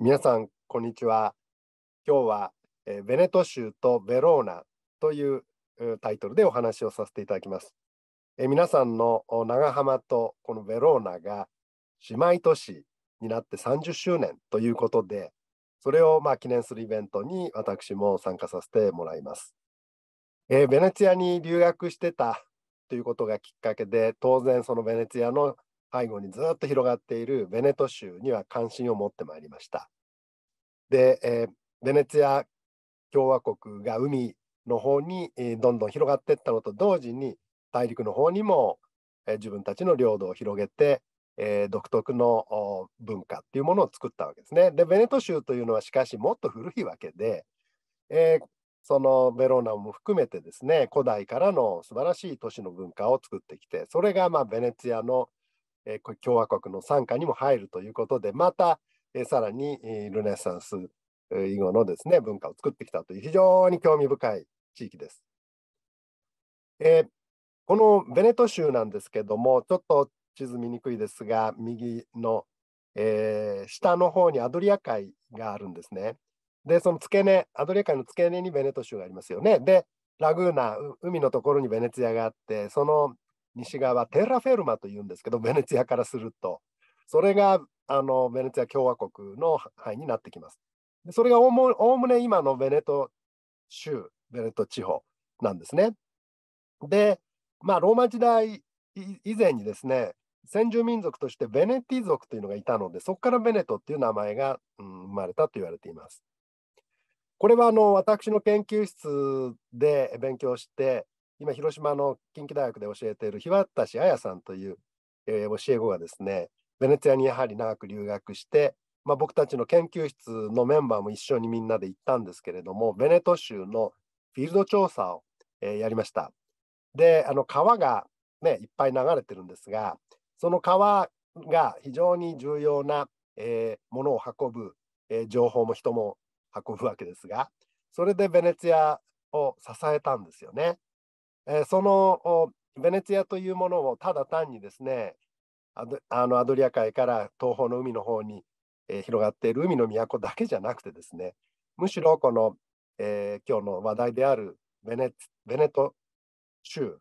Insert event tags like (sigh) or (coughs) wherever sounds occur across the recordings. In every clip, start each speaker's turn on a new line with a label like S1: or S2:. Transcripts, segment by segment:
S1: 皆さんこんにちは今日は、えー、ベネト州とベローナというタイトルでお話をさせていただきます、えー、皆さんの長浜とこのベローナが姉妹都市になって30周年ということでそれをまあ記念するイベントに私も参加させてもらいます、えー、ベネツィアに留学してたということがきっかけで当然そのベネツィアの背後にずっと広がっているベネト州には関心を持ってまいりました。で、えー、ベネツィア共和国が海の方に、えー、どんどん広がっていったのと同時に大陸の方にも、えー、自分たちの領土を広げて、えー、独特の文化っていうものを作ったわけですね。でベネト州というのはしかしもっと古いわけで、えー、そのベローナも含めてですね古代からの素晴らしい都市の文化を作ってきてそれがまあベネツィアのえー、共和国の傘下にも入るということで、また、えー、さらに、えー、ルネサンス以後のですね文化を作ってきたという非常に興味深い地域です。えー、このベネト州なんですけども、ちょっと地図見にくいですが、右の、えー、下の方にアドリア海があるんですね。で、その付け根、アドリア海の付け根にベネト州がありますよね。で、ラグーナ、海のところにベネツィアがあって、その西側テラフェルマというんですけどベネツィアからするとそれがあのベネツィア共和国の範囲になってきます。それがおおむね今のベネト州ベネト地方なんですね。で、まあ、ローマ時代以前にですね先住民族としてベネティ族というのがいたのでそこからベネトっていう名前が、うん、生まれたと言われています。これはあの私の研究室で勉強して今、広島の近畿大学で教えている日渡彩さんという、えー、教え子がですね、ベネツィアにやはり長く留学して、まあ、僕たちの研究室のメンバーも一緒にみんなで行ったんですけれども、ベネト州のフィールド調査を、えー、やりました。で、あの川が、ね、いっぱい流れてるんですが、その川が非常に重要な、えー、ものを運ぶ、えー、情報も人も運ぶわけですが、それでベネツィアを支えたんですよね。えそのベネツィアというものをただ単にですねあのアドリア海から東方の海の方に、え広がっている海の都だけじゃなくてですねむしろこの、えー、今日の話題であるベネベネト州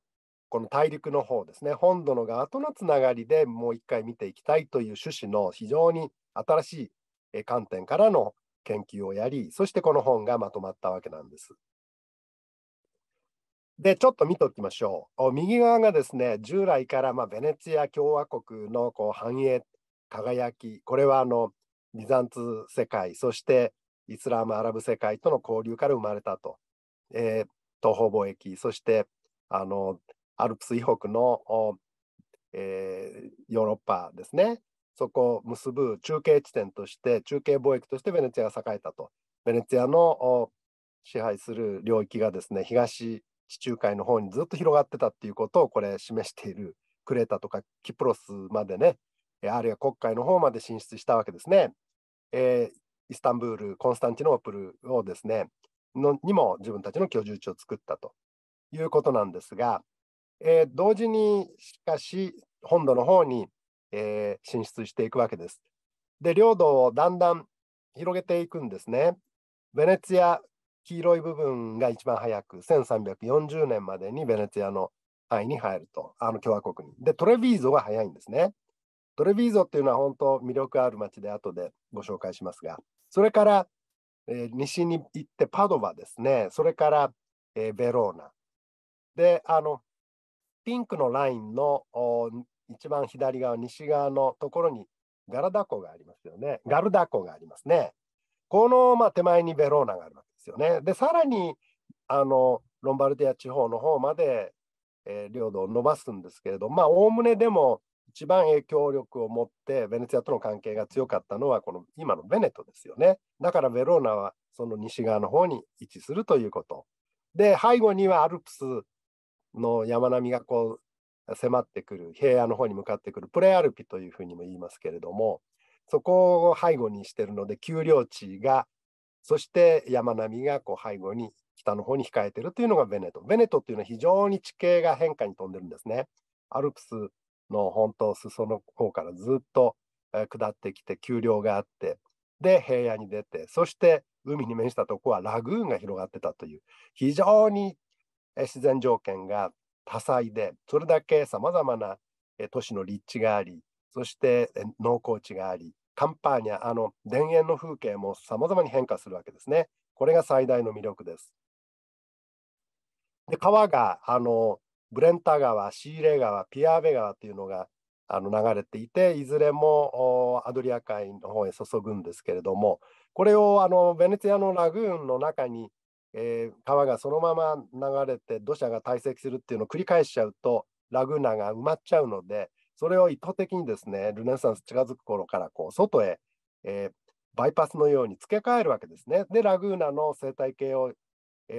S1: この大陸の方ですね本土の側とのつながりでもう一回見ていきたいという趣旨の非常に新しい観点からの研究をやりそしてこの本がまとまったわけなんです。で、ちょっと見ておきましょう。右側がですね、従来からまあベネツィア共和国のこう繁栄、輝き、これはあのビザンツ世界、そしてイスラム・アラブ世界との交流から生まれたと。えー、東方貿易、そしてあのアルプス以北の、えー、ヨーロッパですね、そこを結ぶ中継地点として、中継貿易としてベネツィアが栄えたと。ベネツィアの支配する領域がですね、東地中海の方にずっと広がってたっていうことをこれ示しているクレータとかキプロスまでね、あるいは黒海の方まで進出したわけですね。えー、イスタンブール、コンスタンティノープルをですねのにも自分たちの居住地を作ったということなんですが、えー、同時にしかし本土の方に、えー、進出していくわけです。で領土をだんだん広げていくんですね。ベネツィア黄色い部分が一番早く1340年までにベネツィアの範囲に入ると、あの共和国に。で、トレビーゾが早いんですね。トレビーゾっていうのは本当魅力ある街で後でご紹介しますが、それから、えー、西に行ってパドバですね、それから、えー、ベローナ。で、あの、ピンクのラインの一番左側、西側のところにガラダ湖がありますよね。ガルダ湖がありますね。この、まあ、手前にベローナがあります。ですよね。で、さらにあのロンバルディア地方の方まで、えー、領土を伸ばすんですけれど、まあ、おおむねでも一番影響力を持ってベネツィアとの関係が強かったのはこの今のベネトですよね。だからベローナはその西側の方に位置するということ。で背後にはアルプスの山並みがこう迫ってくる平野の方に向かってくるプレアルピというふうにも言いますけれどもそこを背後にしてるので丘陵地がそして山並みがこう背後に北の方に控えているというのがベネト。ベネトっていうのは非常に地形が変化に富んでるんですね。アルプスの本当裾の方からずっと下ってきて丘陵があってで平野に出てそして海に面したとこはラグーンが広がってたという非常に自然条件が多彩でそれだけさまざまな都市の立地がありそして農耕地がありカンパーニャ、あの田園の風景も様々に変化するわけですね。これが最大の魅力です。で川があのブレンタ川、シーレ川、ピアーベ川っていうのがあの流れていて、いずれもアドリア海の方へ注ぐんですけれども、これをあのベネツィアのラグーンの中に、えー、川がそのまま流れて土砂が堆積するっていうのを繰り返しちゃうと、ラグーナが埋まっちゃうので、それを意図的にですね、ルネサンス近づく頃からこう外へ、えー、バイパスのように付け替えるわけですね。で、ラグーナの生態系を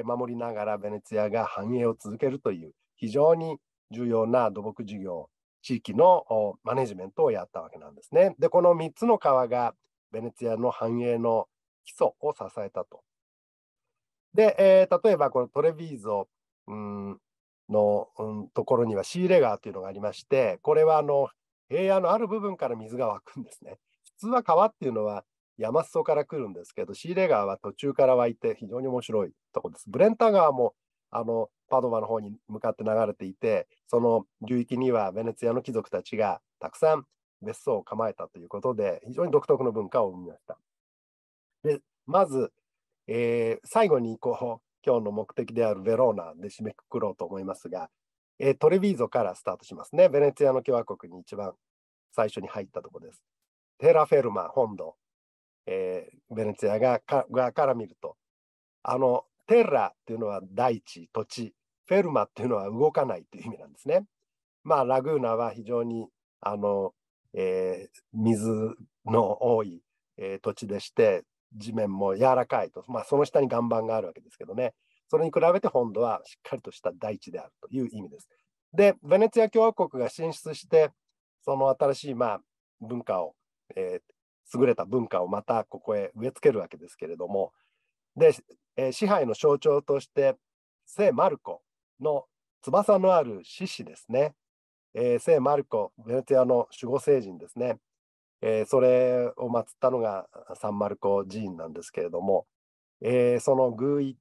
S1: 守りながら、ベネツィアが繁栄を続けるという、非常に重要な土木事業、地域のマネジメントをやったわけなんですね。で、この3つの川が、ベネツィアの繁栄の基礎を支えたと。で、えー、例えばこのトレビーゾ、うん、の、うん、ところにはシーレ川というのがありましてこれはあの平野のある部分から水が湧くんですね普通は川っていうのは山裾から来るんですけどシーレ川は途中から湧いて非常に面白いところですブレンタ川もあのパドバの方に向かって流れていてその流域にはベネツィアの貴族たちがたくさん別荘を構えたということで非常に独特の文化を生みましたでまず、えー、最後にこう今日の目的であるベローナで締めくくろうと思いますが、えー、トレビーゾからスタートしますね。ベネツィアの共和国に一番最初に入ったところです。テラフェルマ本土、えー、ベネツィアが側から見ると、あのテラっていうのは大地、土地、フェルマっていうのは動かないという意味なんですね。まあ、ラグーナは非常にあの、えー、水の多い、えー、土地でして、地面も柔らかいと、まあ、その下に岩盤があるわけですけどね、それに比べて本土はしっかりとした大地であるという意味です。で、ベネツィア共和国が進出して、その新しい、まあ、文化を、えー、優れた文化をまたここへ植え付けるわけですけれども、で、えー、支配の象徴として、聖マルコの翼のある獅子ですね、えー、聖マルコ、ベネツィアの守護聖人ですね、えー、それを祀ったのがサンマルコ寺院なんですけれども、えー、その偶意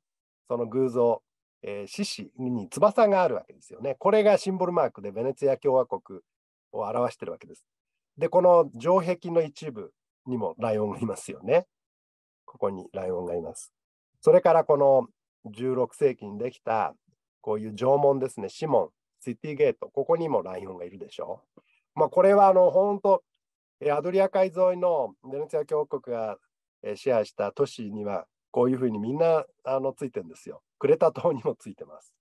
S1: その偶像、えー、獅子に翼があるわけですよねこれがシンボルマークでベネツィア共和国を表してるわけですでこの城壁の一部にもライオンがいますよねここにライオンがいますそれからこの16世紀にできたこういう縄文ですねシモンシティゲートここにもライオンがいるでしょまあこれはあの本当アドリア海沿いのベネツィア共和国がシェアした都市にはこういうふうにみんなあのついてるんですよ。クレタ島にもついてます。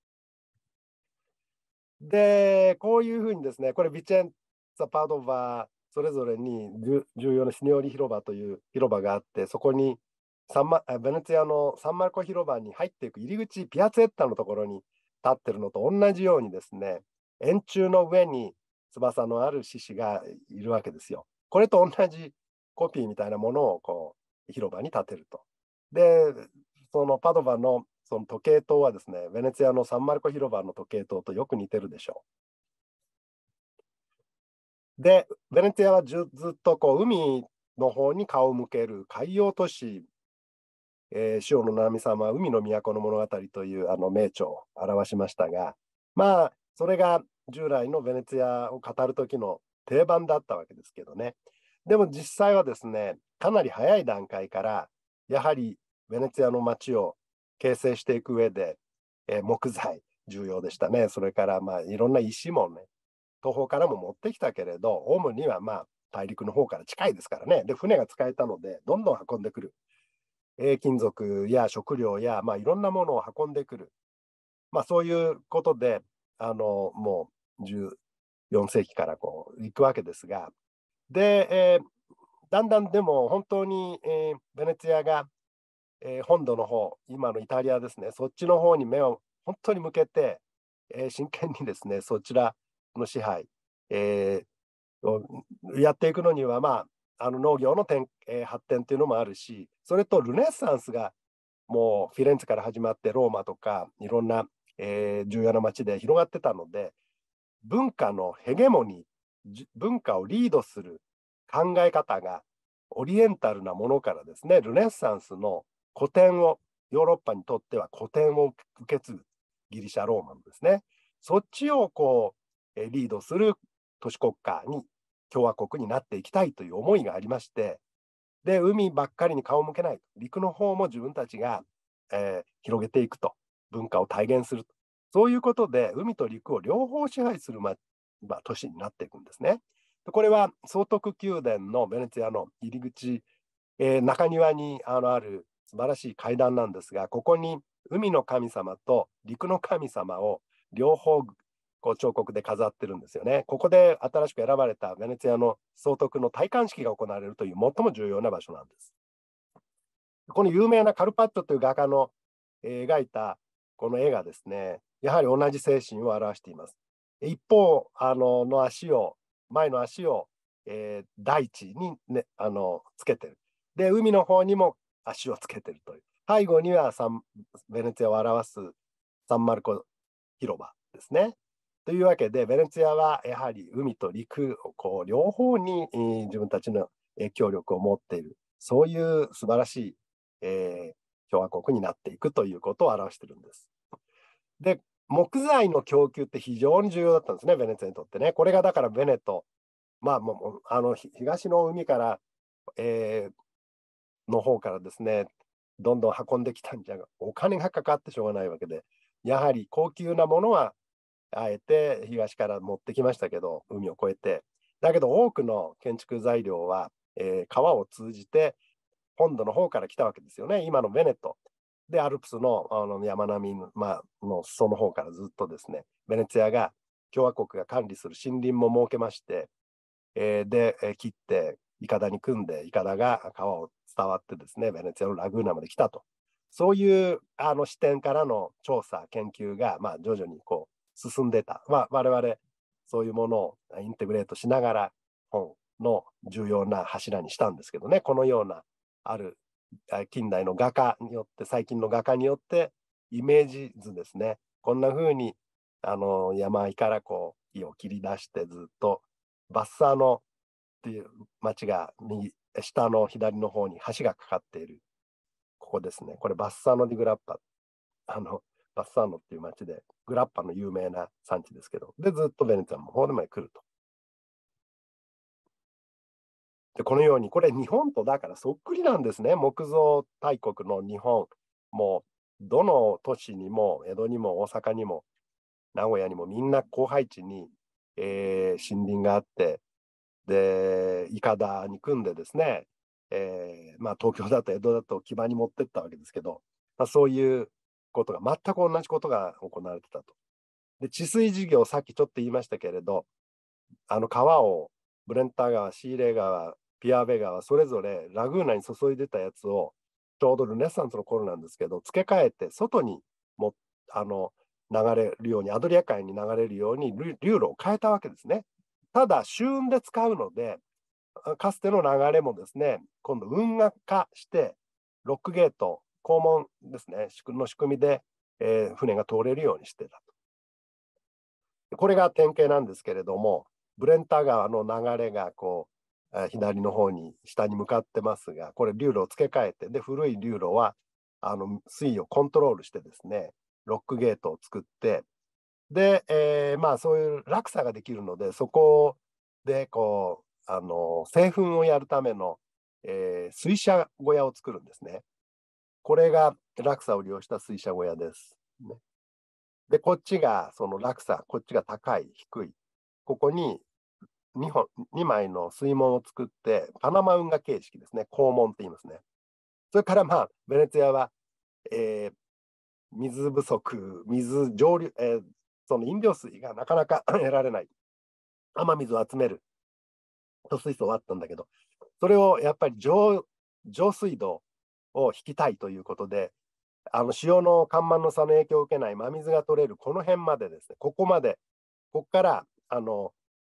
S1: で、こういうふうにですね、これビチェンツァ・パドバそれぞれに重要なシニオリ広場という広場があって、そこにサンマベネツィアのサンマルコ広場に入っていく入り口、ピアツエッタのところに立ってるのと同じようにですね、円柱の上に翼のある獅子がいるわけですよ。これと同じコピーみたいなものをこう広場に建てると。で、そのパドバのその時計塔はですね、ベネツィアのサンマルコ広場の時計塔とよく似てるでしょう。で、ベネツィアはずっとこう海の方に顔を向ける海洋都市、えー、塩野七海さんは海の都の物語というあの名著を表しましたが、まあ、それが従来のベネツィアを語る時の定番だったわけですけどね。でも実際はですね、かなり早い段階から、やはりベネツィアの街を形成していく上で、えー、木材、重要でしたね。それから、まあ、いろんな石もね、東方からも持ってきたけれど、オウムには、まあ、大陸の方から近いですからね。で、船が使えたので、どんどん運んでくる。え金属や食料や、まあ、いろんなものを運んでくる。まあ、そういうことで、あの、もう、4世紀からこう行くわけですがで、えー、だんだんでも本当に、えー、ベネツィアが、えー、本土の方今のイタリアですねそっちの方に目を本当に向けて、えー、真剣にですねそちらの支配、えー、をやっていくのにはまああの農業のえー、発展というのもあるしそれとルネッサンスがもうフィレンツェから始まってローマとかいろんな、えー、重要な町で広がってたので文化のヘゲモニー文化をリードする考え方がオリエンタルなものからですねルネッサンスの古典をヨーロッパにとっては古典を受け継ぐギリシャ・ローマンですねそっちをこうリードする都市国家に共和国になっていきたいという思いがありましてで海ばっかりに顔を向けない陸の方も自分たちが、えー、広げていくと文化を体現するとそういうことで、海と陸を両方支配する、ままあ、都市になっていくんですね。これは総督宮殿のベネツィアの入り口、えー、中庭にあのある素晴らしい階段なんですが、ここに海の神様と陸の神様を両方こう彫刻で飾ってるんですよね。ここで新しく選ばれたベネツィアの総督の戴冠式が行われるという最も重要な場所なんです。この有名なカルパッチョという画家の、え描いたこの絵がですね、やはり同じ精神を表しています。一方、あのの足を、前の足を、えー、大地に、ね、あのつけてる。で、海の方にも足をつけてるという。背後にはサンベネツィアを表すサンマルコ広場ですね。というわけで、ベネツィアはやはり海と陸をこう両方に、自分たちの影響力を持っている、そういう素晴らしい、えー、共和国になっていくということを表してるんです。で、木材の供給って非常に重要だったんですね、ベネツェにとってね。これがだからベネト、まあ、もうあの東の海から、えー、の方からですね、どんどん運んできたんじゃが、お金がかかってしょうがないわけで、やはり高級なものはあえて東から持ってきましたけど、海を越えて。だけど多くの建築材料は、えー、川を通じて本土の方から来たわけですよね、今のベネット。で、アルプスのあの山並みの,、まあの裾の方からずっとですね、ベネツィアが共和国が管理する森林も設けまして、えー、で、えー、切って、いかだに組んで、いかだが川を伝わってですね、ベネツィアのラグーナまで来たと。そういうあの視点からの調査、研究が、まあ、徐々にこう進んでた。まあ、我々、そういうものをインテグレートしながら、本の重要な柱にしたんですけどね、このようなある近代の画家によって最近の画家によってイメージ図ですねこんな風にあの山あいからこう木を切り出してずっとバッサーノっていう町が右下の左の方に橋がかかっているここですねこれバッサーノ・ディ・グラッパあのバッサーノっていう町でグラッパの有名な産地ですけどでずっとベネツィアの方でも来るとでこのようにこれ日本とだからそっくりなんですね木造大国の日本もうどの都市にも江戸にも大阪にも名古屋にもみんな荒廃地に、えー、森林があってでいかだに組んでですね、えー、まあ、東京だと江戸だと基盤に持ってったわけですけど、まあ、そういうことが全く同じことが行われてたと。で治水事業さっきちょっと言いましたけれどあの川をブレンター川シーレ川ピアーベガはそれぞれラグーナに注いでたやつをちょうどルネサンスの頃なんですけど付け替えて外にもあの流れるようにアドリア海に流れるように流路を変えたわけですね。ただ旬で使うのでかつての流れもですね今度運河化してロックゲート肛門ですねの仕組みで、えー、船が通れるようにしてたと。これが典型なんですけれどもブレンタ川の流れがこう左の方に下に向かってますがこれ流路を付け替えてで古い流路はあの水位をコントロールしてですねロックゲートを作ってで、えー、まあそういう落差ができるのでそこでこうあの製粉をやるための、えー、水車小屋を作るんですね。これが落差を利用した水車小屋です。ね、でこっちがその落差こっちが高い低いここに 2, 本2枚の水門を作ってパナマ運河形式ですね肛門って言いますねそれからまあベネツィアは、えー、水不足水上流、えー、その飲料水がなかなか (coughs) 得られない雨水を集めると水素はあったんだけどそれをやっぱり上上水道を引きたいということであの潮の干満の差の影響を受けない真水が取れるこの辺までですねここまでここからあの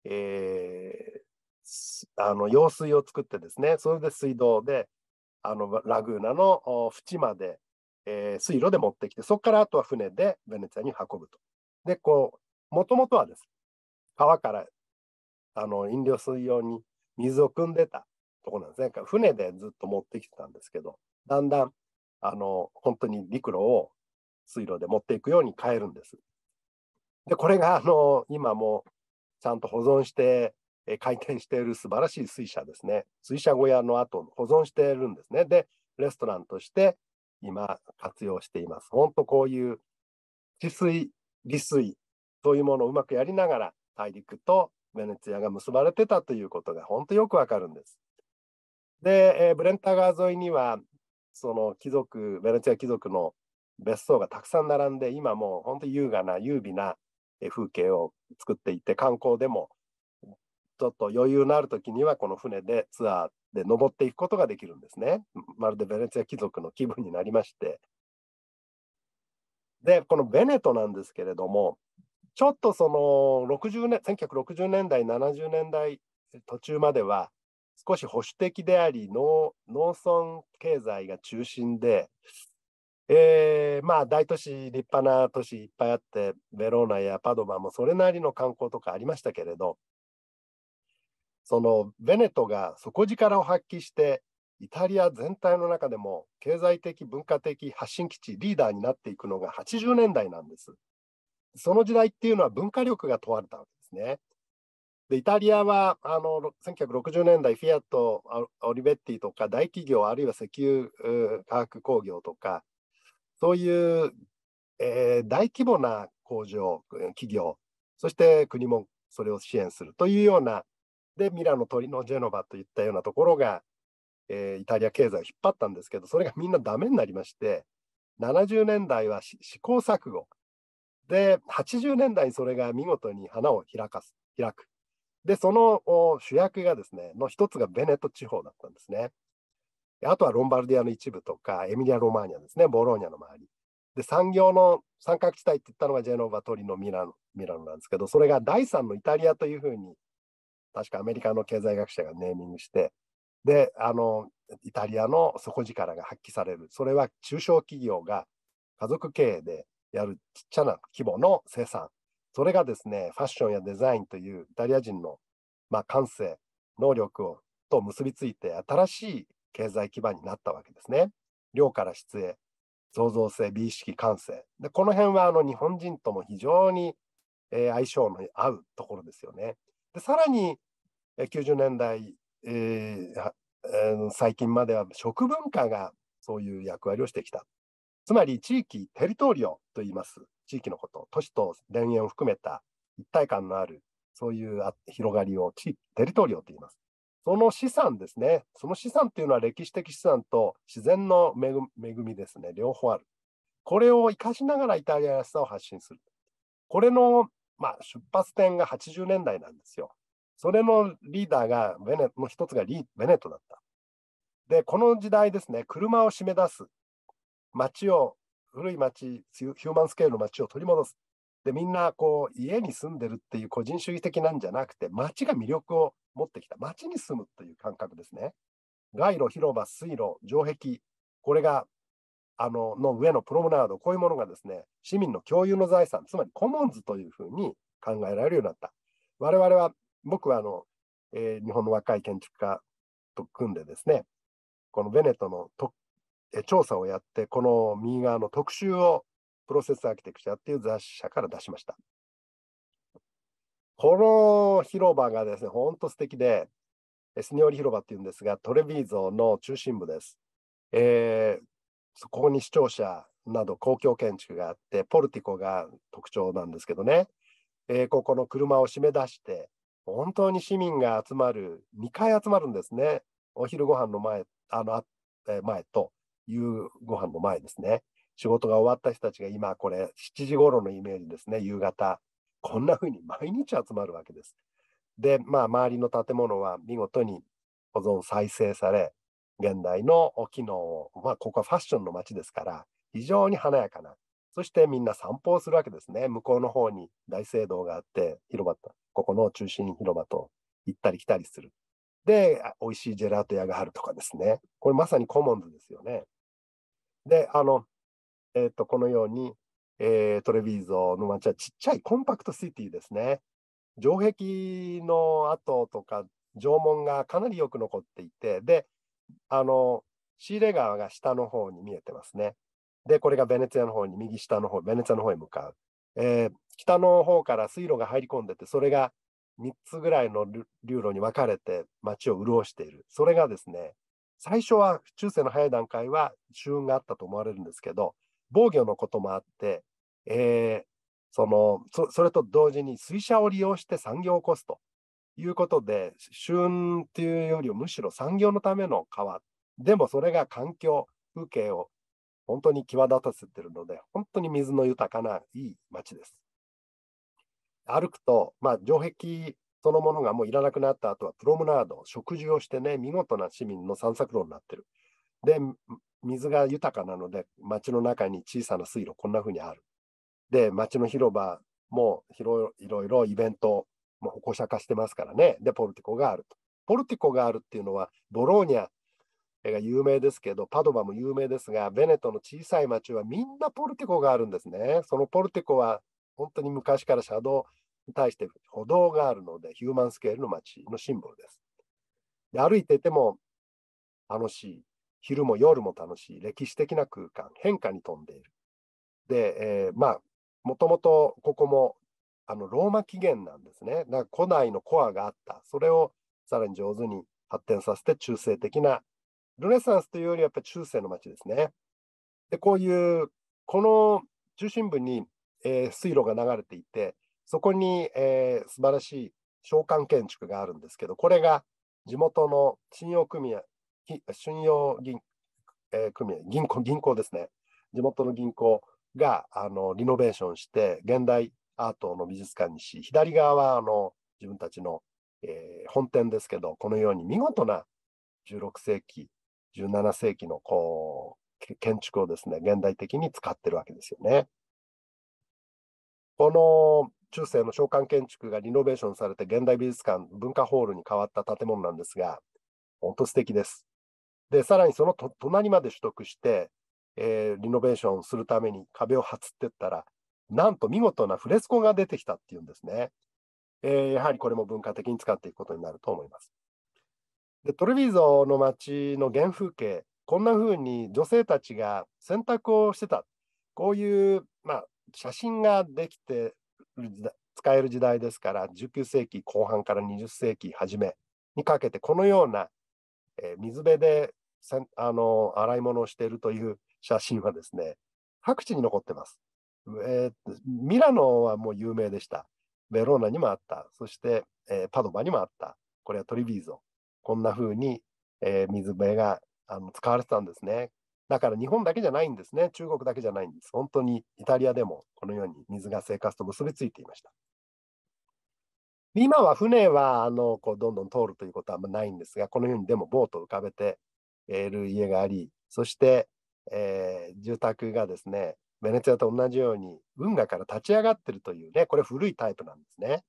S1: えー、あの用水を作ってですね、それで水道で、あのラグーナの縁まで、えー、水路で持ってきて、そこからあとは船でベネツィアに運ぶと。で、こう、もともとはです、川からあの飲料水用に水を汲んでたところなんですね。船でずっと持ってきてたんですけど、だんだんあの本当に陸路を水路で持っていくように変えるんです。で、これがあの今もちゃんと保存して、え回転している素晴らしい水車ですね。水車小屋の後保存しているんですね。で、レストランとして今活用しています。本当こういう治水、利水、そういうものをうまくやりながら大陸とベネツィアが結ばれてたということが本当よくわかるんです。で、えー、ブレンタ川沿いにはその貴族、ベネツィア貴族の別荘がたくさん並んで、今もう本当優雅な、優美な風景を作っていって観光でもちょっと余裕のある時にはこの船でツアーで登っていくことができるんですねまるでベネツィア貴族の気分になりましてでこのベネトなんですけれどもちょっとその60年1960年代70年代途中までは少し保守的であり農村経済が中心でえー、まあ大都市、立派な都市いっぱいあって、ベローナやパドバもそれなりの観光とかありましたけれど、そのベネトが底力を発揮して、イタリア全体の中でも経済的、文化的発信基地、リーダーになっていくのが80年代なんです。その時代っていうのは文化力が問われたわけですね。でイタリアはあの1960年代フィアット、オリベッティとか大企業あるいは石油化学工業とかそういう、えー、大規模な工場、企業、そして国もそれを支援するというような、で、ミラノ、トリノ、ジェノバといったようなところが、えー、イタリア経済を引っ張ったんですけど、それがみんなダメになりまして、70年代は試行錯誤。で、80年代にそれが見事に花を開かす、開く。で、その主役がですね、の一つがベネット地方だったんですね。あとはロンバルディアの一部とか、エミリア・ロマーニャですね、ボローニャの周り。で、産業の三角地帯って言ったのがジェノバ、トリノ、ミラノ、ミラノなんですけど、それが第三のイタリアというふうに、確かアメリカの経済学者がネーミングして、で、あの、イタリアの底力が発揮される。それは中小企業が家族経営でやるちっちゃな規模の生産。それがですね、ファッションやデザインというイタリア人の、まあ、感性、能力をと結びついて、新しい経済基盤になったわけですね。量から質へ、創造性、美意識、感性。でこの辺はあの日本人とも非常に、えー、相性の合うところですよね。でさらに、えー、90年代、えーえー、最近までは食文化がそういう役割をしてきた。つまり地域、テリトリオと言います。地域のこと、都市と田園を含めた一体感のある、そういう広がりを地テリトリオと言います。その資産ですね、その資産っていうのは歴史的資産と自然の恵みですね、両方ある。これを生かしながらイタリアらしさを発信する。これの、まあ、出発点が80年代なんですよ。それのリーダーがベネ、の一つがリベネットだった。で、この時代ですね、車を締め出す、街を、古い街、ヒューマンスケールの街を取り戻す。でみんなこう家に住んでるっていう個人主義的なんじゃなくて街が魅力を持ってきた街に住むという感覚ですね街路広場水路城壁これがあのの上のプロムナードこういうものがですね市民の共有の財産つまりコモンズというふうに考えられるようになった我々は僕はあの、えー、日本の若い建築家と組んでですねこのベネットのと、えー、調査をやってこの右側の特集をプロセスアーキテクチャっていう雑誌社から出しました。この広場がですね、ほんと素敵で、スニオリ広場っていうんですが、トレビーゾの中心部です。えー、そこに視聴者など公共建築があって、ポルティコが特徴なんですけどね、えー、ここの車を締め出して、本当に市民が集まる、2回集まるんですね。お昼ご飯の前、あの、え前と夕ご飯の前ですね。仕事が終わった人たちが今、これ、7時頃のイメージですね、夕方。こんな風に毎日集まるわけです。で、まあ、周りの建物は見事に保存、再生され、現代の機能を、まあ、ここはファッションの街ですから、非常に華やかな。そしてみんな散歩をするわけですね。向こうの方に大聖堂があって、広場と、ここの中心広場と行ったり来たりする。で、美味しいジェラート屋があるとかですね。これまさにコモンズですよね。で、あの、えーと、このように、えー、トレビーゾの街はちっちゃいコンパクトシティですね。城壁の跡とか城門がかなりよく残っていて、で、あの、仕入れ川が下の方に見えてますね。で、これがベネツィアの方に、右下の方、ベネツィアの方へ向かう。えー、北の方から水路が入り込んでて、それが3つぐらいの流路に分かれて街を潤している。それがですね、最初は中世の早い段階は周運があったと思われるんですけど、防御のこともあって、えー、そのそれと同時に水車を利用して産業を起こすということで旬っていうよりむしろ産業のための川でもそれが環境風景を本当に際立たせてるので本当に水の豊かないい町です歩くと、まあ、城壁そのものがもういらなくなった後はプロムナード食事をしてね見事な市民の散策路になってるで水が豊かなので、町の中に小さな水路、こんな風にある。で、町の広場もろいろいろイベントも歩行者化してますからね。で、ポルティコがあると。ポルティコがあるっていうのは、ボローニャが有名ですけど、パドバも有名ですが、ベネトの小さい町はみんなポルティコがあるんですね。そのポルティコは本当に昔から車道に対して歩道があるので、ヒューマンスケールの町のシンボルです。で歩いていても楽しい。昼も夜も楽しい歴史的な空間変化に富んでいるで、えー、まあもともとここもあのローマ起源なんですねだから古代のコアがあったそれをさらに上手に発展させて中世的なルネサンスというよりやっぱり中世の街ですねでこういうこの中心部に、えー、水路が流れていてそこに、えー、素晴らしい商館建築があるんですけどこれが地元の信用組合信用銀,、えー、組合銀行、銀行ですね、地元の銀行があのリノベーションして、現代アートの美術館にし、左側はあの自分たちの、えー、本店ですけど、このように見事な16世紀、17世紀のこう建築をですね、現代的に使ってるわけですよね。この中世の商館建築がリノベーションされて現代美術館文化ホールに変わった建物なんですが、本当素敵です。で、さらにその隣まで取得して、えー、リノベーションするために壁を張ってったら、なんと見事なフレスコが出てきたっていうんですね。えー、やはりこれも文化的に使っていくことになると思います。でトルビーゾの街の原風景、こんな風に女性たちが洗濯をしてた、こういう、まあ、写真ができて使える時代ですから、19世紀後半から20世紀初めにかけて、このような、えー、水辺でせんあの洗い物をしているという写真はですね、各地に残ってます。えー、ミラノはもう有名でした。ベローナにもあった。そして、えー、パドバにもあった。これはトリビーゾ。こんな風に、えー、水辺があの使われてたんですね。だから日本だけじゃないんですね。中国だけじゃないんです。本当にイタリアでもこのように水が生活と結びついていました。今は船はあのこうどんどん通るということはないんですが、このようにでもボートを浮かべてる家がありそして、えー、住宅がですねベネツィアと同じように運河から立ち上がってるというねこれ古いタイプなんですね。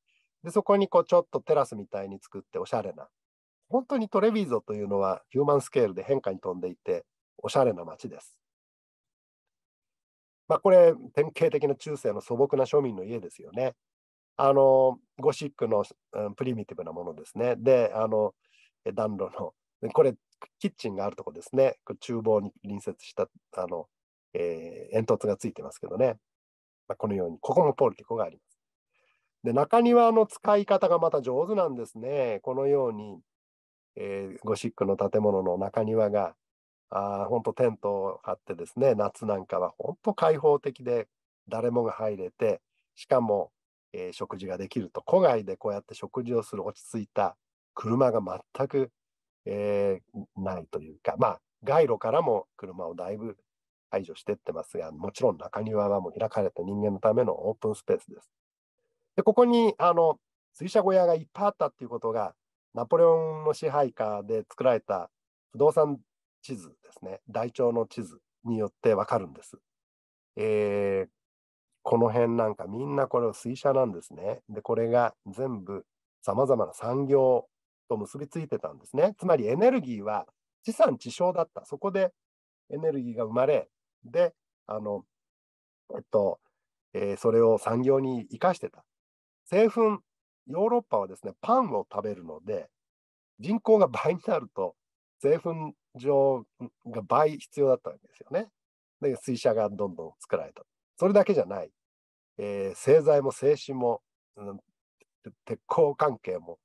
S1: でそこにこうちょっとテラスみたいに作っておしゃれな本当にトレビーゾというのはヒューマンスケールで変化に富んでいておしゃれな街です。まあ、これ典型的な中世の素朴な庶民の家ですよね。あのゴシックの、うん、プリミティブなものですね。であの暖炉のこれキッチンがあるとこですね、厨房に隣接した、あの、えー、煙突がついてますけどね、まあ、このように、ここもポルティコがあります。で、中庭の使い方がまた上手なんですね。このように、えー、ゴシックの建物の中庭が、あ本当テントを張ってですね、夏なんかは本当開放的で、誰もが入れて、しかも、えー、食事ができると、戸外でこうやって食事をする落ち着いた車が全くえー、ないというか、まあ、街路からも車をだいぶ排除していってますが、もちろん中庭はもう開かれた人間のためのオープンスペースです。でここにあの水車小屋がいっぱいあったっていうことが、ナポレオンの支配下で作られた不動産地図ですね、台帳の地図によってわかるんです。えー、この辺なんかみんなこれを水車なんですね。で、これが全部さまざまな産業と結びついてたんですね。つまりエネルギーは地産地消だった。そこでエネルギーが生まれ、で、あの、えっと、えー、それを産業に生かしてた。製粉、ヨーロッパはですね、パンを食べるので、人口が倍になると、製粉場が倍必要だったわけですよね。で、水車がどんどん作られた。それだけじゃない。えー、製材も製紙も、うん、鉄鋼関係も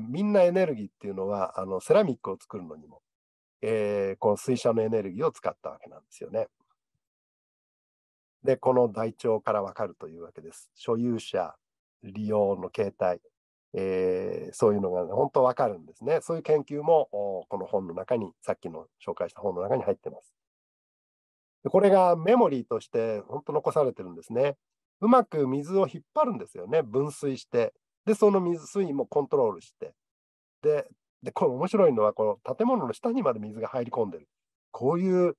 S1: みんなエネルギーっていうのはあのセラミックを作るのにも、えー、この水車のエネルギーを使ったわけなんですよね。で、この台帳からわかるというわけです。所有者、利用の形態、えー、そういうのが、ね、本当わかるんですね。そういう研究もこの本の中に、さっきの紹介した本の中に入ってます。これがメモリーとして本当残されてるんですね。うまく水を引っ張るんですよね。分水して、で、その水、水位もコントロールして、で、でこれ面白いのは、この建物の下にまで水が入り込んでる。こういう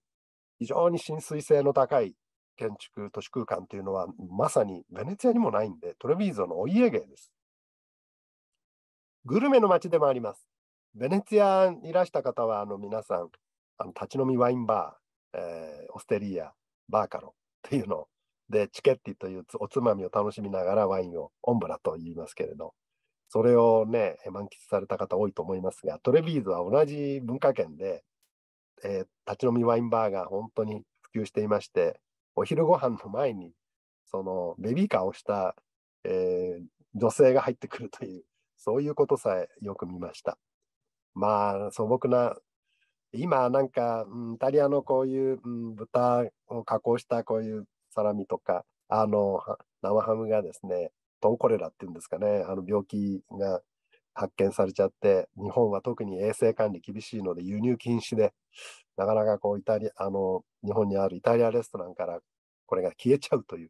S1: 非常に浸水性の高い建築、都市空間っていうのは、まさにベネツィアにもないんで、トレビーゾのお家芸です。グルメの街でもあります。ベネツィアにいらした方は、あの皆さん、あの立ち飲みワインバー、えー、オステリア、バーカロっていうのをで、チケッティというおつまみを楽しみながらワインを、オンブラと言いますけれど、それをね、満喫された方多いと思いますが、トレビーズは同じ文化圏で、えー、立ち飲みワインバーが本当に普及していまして、お昼ご飯の前に、そのベビーカーをした、えー、女性が入ってくるという、そういうことさえよく見ました。まあ、素朴な、今なんか、うん、イタリアのこういう、うん、豚を加工したこういうサラミとか、あの、生ハムがですね、トンコレラっていうんですかね、あの病気が発見されちゃって、日本は特に衛生管理厳しいので輸入禁止で、なかなかこうイタリア、あの、日本にあるイタリアレストランからこれが消えちゃうという、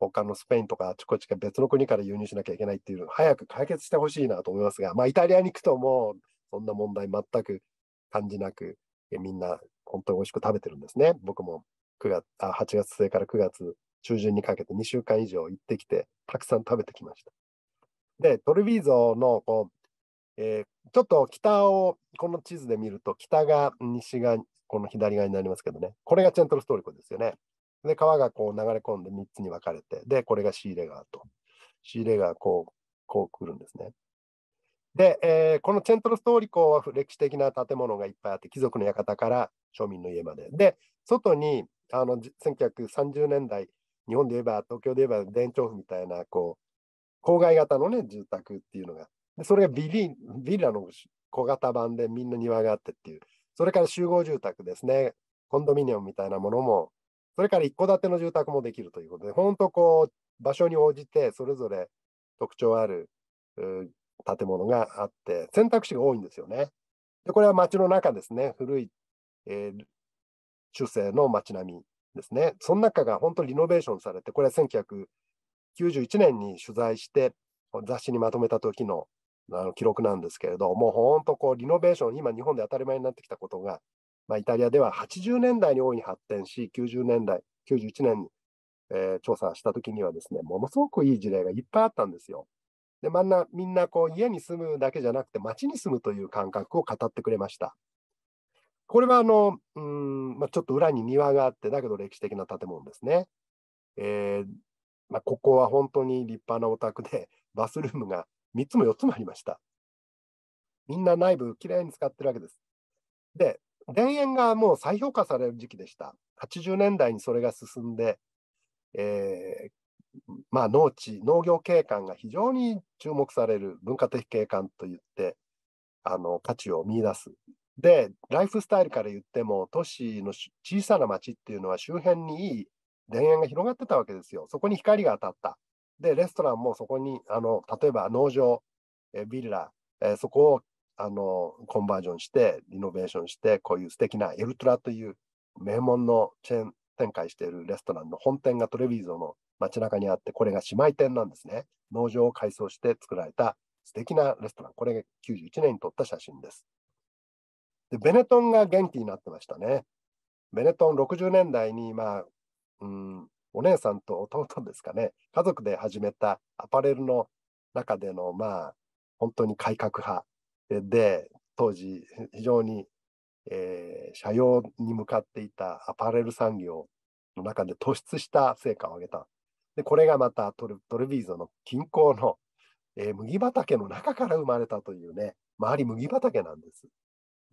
S1: 他のスペインとかあちこちか別の国から輸入しなきゃいけないっていうのを早く解決してほしいなと思いますが、まあイタリアに行くともうそんな問題全く感じなく、みんな本当に美味しく食べてるんですね。僕も月あ8月末から9月中旬にかけて2週間以上行ってきてたくさん食べてきました。でトルビーゾのこう、えー、ちょっと北をこの地図で見ると北が西がこの左側になりますけどねこれがチェントルストーリコですよね。で川がこう流れ込んで3つに分かれてでこれがシーレ川とシーレ川こうこう来るんですね。で、えー、このチェントルストーリコは歴史的な建物がいっぱいあって、貴族の館から庶民の家まで。で、外にあの1930年代、日本で言えば、東京で言えば、田園調布みたいな、こう、郊外型のね、住宅っていうのが、でそれがビリビラの小型版でみんな庭があってっていう、それから集合住宅ですね、コンドミニアムみたいなものも、それから一戸建ての住宅もできるということで、本当こう、場所に応じて、それぞれ特徴ある建物があって、選択肢が多いんですよね。でこれは街の中ですね、古い、えー、中世の街並みですね。その中が本当にリノベーションされて、これは1991年に取材して、雑誌にまとめた時のあの記録なんですけれど、もう本当リノベーション、今日本で当たり前になってきたことが、まあ、イタリアでは80年代に大いに発展し、90年代、91年に、えー、調査した時にはですね、ものすごくいい事例がいっぱいあったんですよ。で、んなみんなこう家に住むだけじゃなくて、街に住むという感覚を語ってくれました。これはあの、うんまあ、ちょっと裏に庭があって、だけど歴史的な建物ですね。えーまあ、ここは本当に立派なお宅で、(laughs) バスルームが3つも4つもありました。みんな内部きれいに使ってるわけです。で、田園がもう再評価される時期でした。80年代にそれが進んで、えー、まあ、農地、農業景観が非常に注目される文化的景観といって、あの価値を見出すで、ライフスタイルから言っても、都市の小さな町っていうのは周辺にいい田園が広がってたわけですよ。そこに光が当たった。で、レストランもそこに、あの例えば農場、えビラ、えそこをあのコンバージョンして、リノベーションして、こういう素敵なエルトラという名門のチェーン展開しているレストランの本店がトレビーゾの街中にあって、これが姉妹店なんですね。農場を改装して作られた素敵なレストラン。これが91年に撮った写真です。で、ベネトンが元気になってましたね。ベネトン60年代に、まあ、うん、お姉さんと弟ですかね、家族で始めたアパレルの中での、まあ、本当に改革派で、当時、非常に、えー、社用に向かっていたアパレル産業の中で突出した成果を上げた。で、これがまたトルトルビーゾの近郊の、えー、麦畑の中から生まれたというね、周り麦畑なんです。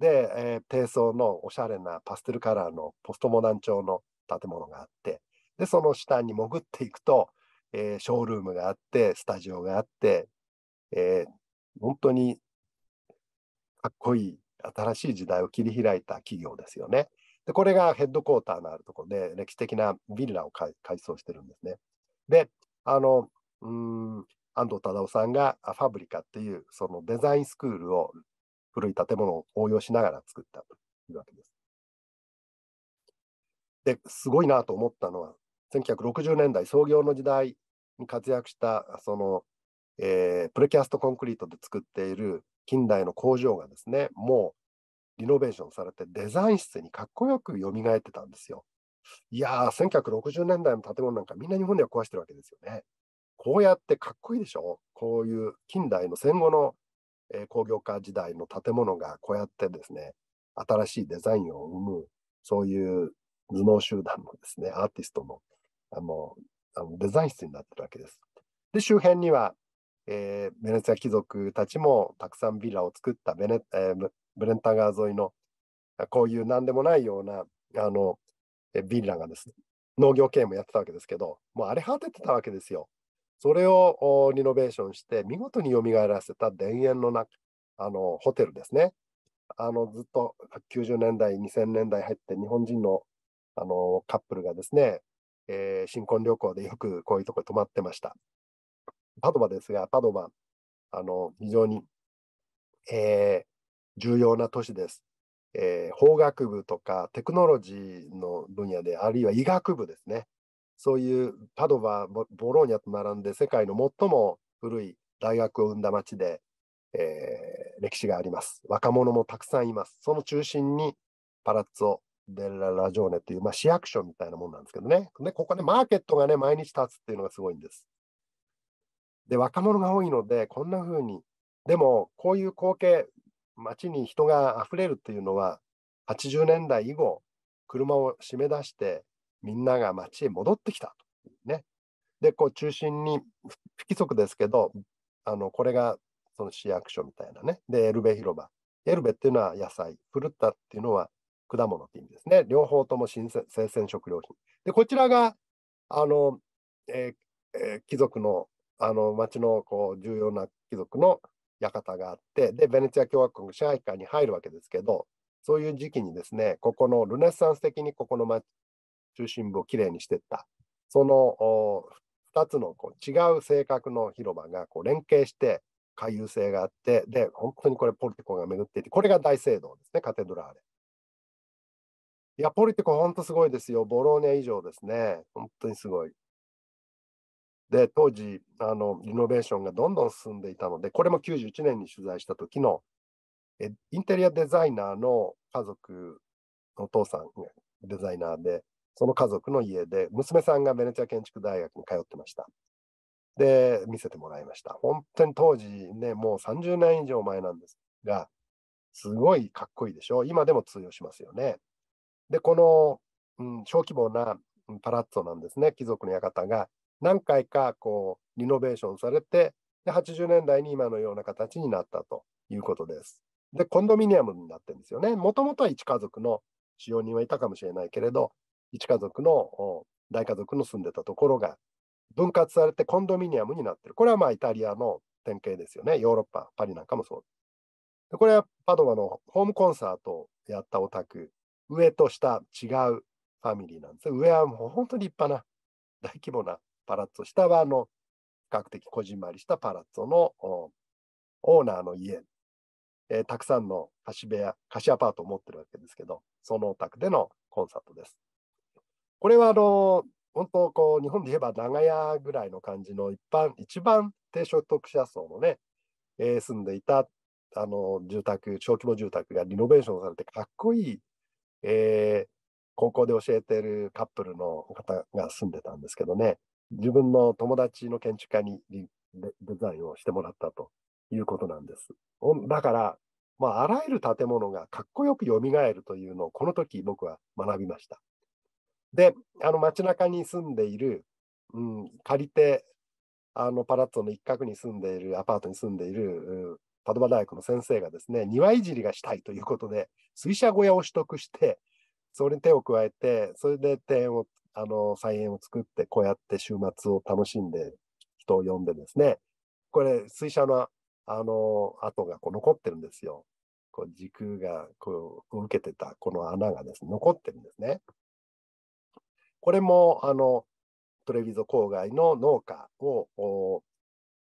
S1: で、えー、低層のおしゃれなパステルカラーのポストモダン調の建物があってでその下に潜っていくと、えー、ショールームがあってスタジオがあって、えー、本当にかっこいい新しい時代を切り開いた企業ですよね。でこれがヘッドクォーターのあるところで歴史的なビルラを改装してるんですね。であのうん安藤忠夫さんがファブリカっていうそのデザインスクールを古い建物を応用しながら作ったというわけです。で、すごいなと思ったのは、1960年代創業の時代に活躍したその、えー、プレキャストコンクリートで作っている近代の工場がですね、もうリノベーションされてデザイン室にかっこよく蘇ってたんですよ。いやー、1960年代の建物なんかみんな日本では壊してるわけですよね。こうやってかっこいいでしょこういう近代の戦後のえー、工業化時代の建物がこうやってですね、新しいデザインを生む、そういう頭脳集団のですね、アーティストのあのあのデザイン室になってるわけです。で、周辺には、えー、ベネツィア貴族たちもたくさんビラを作ったベネ、えー、ブレンタ川沿いのこういう何でもないようなあのビラがですね、農業系もやってたわけですけど、もう荒れ果ててたわけですよ。それをリノベーションして、見事によみがえらせた田園の中あのホテルですね。あのずっと90年代、2000年代入って日本人のあのカップルがですね、えー、新婚旅行でよくこういうところに泊まってました。パドバですが、パドバ、あの非常に、えー、重要な都市です。えー、法学部とかテクノロジーの分野で、あるいは医学部ですね。そういうパドバ、ボローニャと並んで世界の最も古い大学を生んだ町で、えー、歴史があります。若者もたくさんいます。その中心にパラッツォ・デラ・ラジョーネという、まあ、市役所みたいなもんなんですけどね。で、ここね、マーケットがね、毎日立つっていうのがすごいんです。で、若者が多いので、こんな風に、でも、こういう光景、街に人が溢れるっていうのは、80年代以後、車を締め出して、みんなが町へ戻ってきたと、ね。で、こう中心に不規則ですけど、あのこれがその市役所みたいなね。で、エルベ広場。エルベっていうのは野菜、フルッタっていうのは果物って意味ですね。両方とも新鮮生鮮食料品。で、こちらが、あの、えーえー、貴族の、あの、町のこう重要な貴族の館があって、で、ベネツィア共和国の支配下に入るわけですけど、そういう時期にですね、ここのルネサンス的にここの町中心部をきれいにしていった、その2つのこう違う性格の広場がこう連携して、回遊性があって、で、本当にこれ、ポルティコが巡っていて、これが大聖堂ですね、カテドラーレ。いや、ポルティコ、本当すごいですよ。ボローニャ以上ですね。本当にすごい。で、当時、あの、リノベーションがどんどん進んでいたので、これも91年に取材した時の、えインテリアデザイナーの家族のお父さんがデザイナーで、その家族の家で、娘さんがベネチア建築大学に通ってました。で、見せてもらいました。本当に当時ね、もう30年以上前なんですが、すごいかっこいいでしょ。今でも通用しますよね。で、この、うん、小規模なパラッツォなんですね、貴族の館が。何回かこうリノベーションされてで、80年代に今のような形になったということです。で、コンドミニアムになってるんですよね。もともとは一家族の使用人はいたかもしれないけれど、一家族の大家族の住んでたところが分割されてコンドミニアムになってる。これはまあイタリアの典型ですよね。ヨーロッパ、パリなんかもそう。でこれはパドワのホームコンサートをやったお宅、上と下違うファミリーなんです。上はもう本当に立派な大規模なパラッツォ、下はあの比較的こじんまりしたパラッツォのオーナーの家、えー、たくさんの貸し部屋、貸しアパートを持ってるわけですけど、そのお宅でのコンサートです。これはあの本当こう日本で言えば長屋ぐらいの感じの一般一番低所得者層のね、えー、住んでいたあの住宅小規模住宅がリノベーションされてかっこいい、えー、高校で教えてるカップルの方が住んでたんですけどね自分の友達の建築家にデザインをしてもらったということなんです。だから、まあ、あらゆる建物がかっこよく蘇るというのをこの時僕は学びました。で、あの街中に住んでいる、うん、借りて、あのパラッツォの一角に住んでいる、アパートに住んでいる、パドバ大学の先生がですね、庭いじりがしたいということで、水車小屋を取得して、それに手を加えて、それで庭園を、あの菜園を作って、こうやって週末を楽しんで、人を呼んでですね、これ、水車のあの跡がこう残ってるんですよ。こう時空がこう受けてたこの穴がですね、残ってるんですね。これもあのトレビゾ郊外の農家を、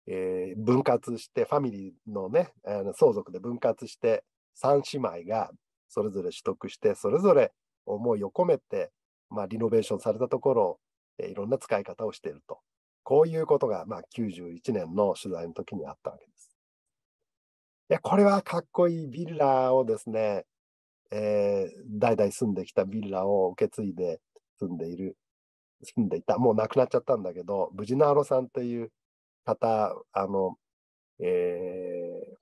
S1: えー、分割して、ファミリーのね、あの相続で分割して、3姉妹がそれぞれ取得して、それぞれ思いを込めて、まあ、リノベーションされたところを、えー、いろんな使い方をしていると。こういうことが、まあ、91年の取材の時にあったわけです。いや、これはかっこいいビラーをですね、えー、代々住んできたビラーを受け継いで、住んでいる、住んでいた、もう亡くなっちゃったんだけど、ブジナーロさんという方、あの、えー、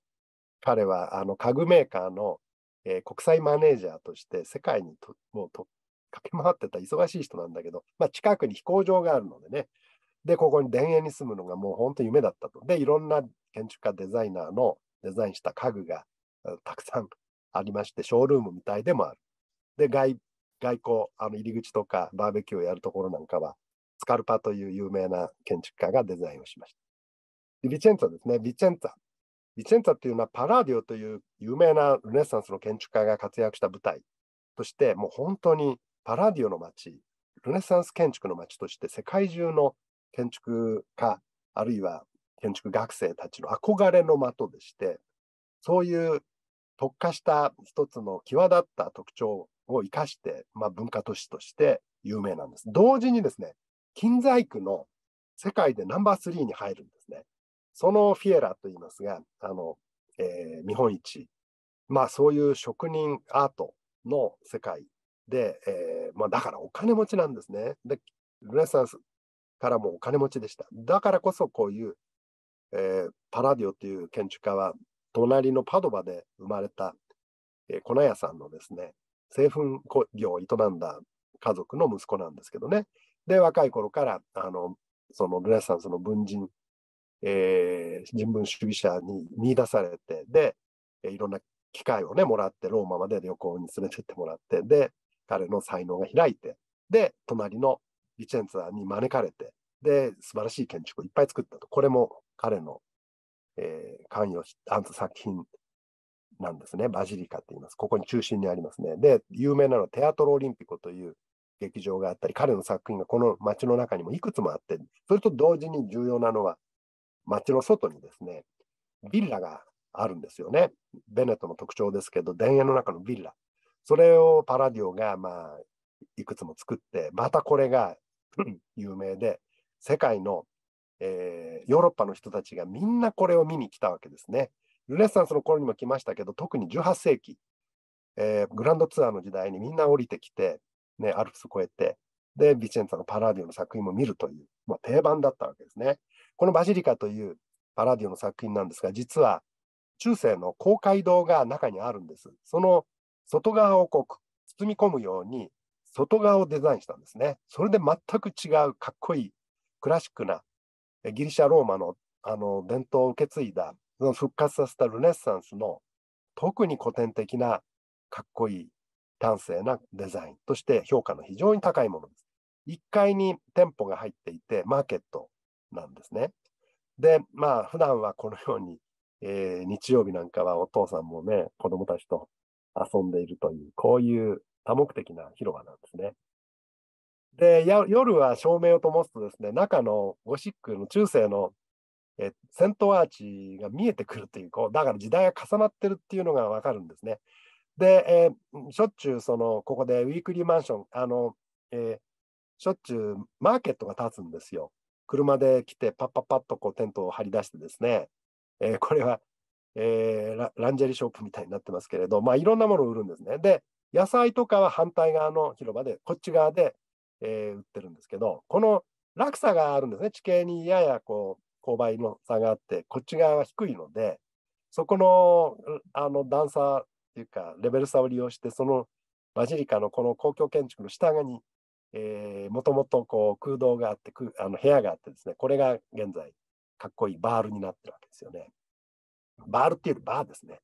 S1: 彼はあの家具メーカーの、えー、国際マネージャーとして世界にともうと駆け回ってた忙しい人なんだけど、まあ、近くに飛行場があるのでね、で、ここに田園に住むのがもう本当夢だったと。で、いろんな建築家デザイナーのデザインした家具がたくさんありまして、ショールームみたいでもある。で、外外交、あの入り口とかバーベキューをやるところなんかは、スカルパという有名な建築家がデザインをしました。ビチェンツァですね、ビチェンツァ。ビチェンツァっていうのはパラディオという有名なルネッサンスの建築家が活躍した舞台として、もう本当にパラディオの街、ルネサンス建築の街として世界中の建築家、あるいは建築学生たちの憧れの的でして、そういう特化した一つの際立った特徴を生かして、まあ、文化都市として有名なんです。同時にですね、金細工の世界でナンバー3に入るんですね。そのフィエラと言いますが、あの、えー、本一。まあそういう職人アートの世界で、えー、まあだからお金持ちなんですね。で、ルネサンスからもお金持ちでした。だからこそこういう、えー、パラディオという建築家は、隣のパドバで生まれた、えー、粉屋さんのですね、製粉業を営んだ家族の息子なんですけどね。で、若い頃から、あの、そのルネサンスの文人、えー、人文主義者に見出されて、で、いろんな機会をね、もらって、ローマまで旅行に連れてってもらって、で、彼の才能が開いて、で、隣のビチェンツァに招かれて、で、素晴らしい建築をいっぱい作ったと。これも彼の、えー、関与し、あ作品なんですね。バジリカって言います。ここに中心にありますね。で、有名なのはテアトロオリンピコという劇場があったり、彼の作品がこの街の中にもいくつもあって、それと同時に重要なのは、街の外にですね、ビルラがあるんですよね。ベネットの特徴ですけど、田園の中のビルラ。それをパラディオが、まあ、いくつも作って、またこれが (clears throat) 有名で、世界の、えー、ヨーロッパの人たちがみんなこれを見に来たわけですね。ルネサンスの頃にも来ましたけど特に18世紀、えー、グランドツアーの時代にみんな降りてきて、ね、アルプス越えてでビチェンツァのパラディオの作品も見るという定番だったわけですね。このバジリカというパラディオの作品なんですが実は中世の公会堂が中にあるんです。その外側を濃く包み込むように外側をデザインしたんですね。それで全く違うかっこいいクラシックなギリシャ・ローマのあの伝統を受け継いだその復活させたルネッサンスの特に古典的なかっこいい端正なデザインとして評価の非常に高いものです。1階に店舗が入っていて、マーケットなんですね。で、まあ、普段はこのように、えー、日曜日なんかはお父さんもね、子供たちと遊んでいるという、こういう多目的な広場なんですね。で、夜は照明を灯すとですね、中のゴシックの中世のえー、セントアーチが見えてくるというこうだから時代が重なってるっていうのが分かるんですね。で、えー、しょっちゅうそのここでウィークリーマンションあの、えー、しょっちゅうマーケットが立つんですよ。車で来てパッパッパッとこうテントを張り出してですね、えー、これは、えー、ランジェリーショップみたいになってますけれど、まあ、いろんなものを売るんですね。で野菜とかは反対側の広場でこっち側で、えー、売ってるんですけどこの落差があるんですね地形にややこう勾配の差があって、こっち側は低いので、そこのあの段差っていうか、レベル差を利用して、そのバジリカのこの公共建築の下側に、えー、もともとこう空洞があってあの部屋があってですね、これが現在、かっこいいバールになってるわけですよね。バールっていうバーですね。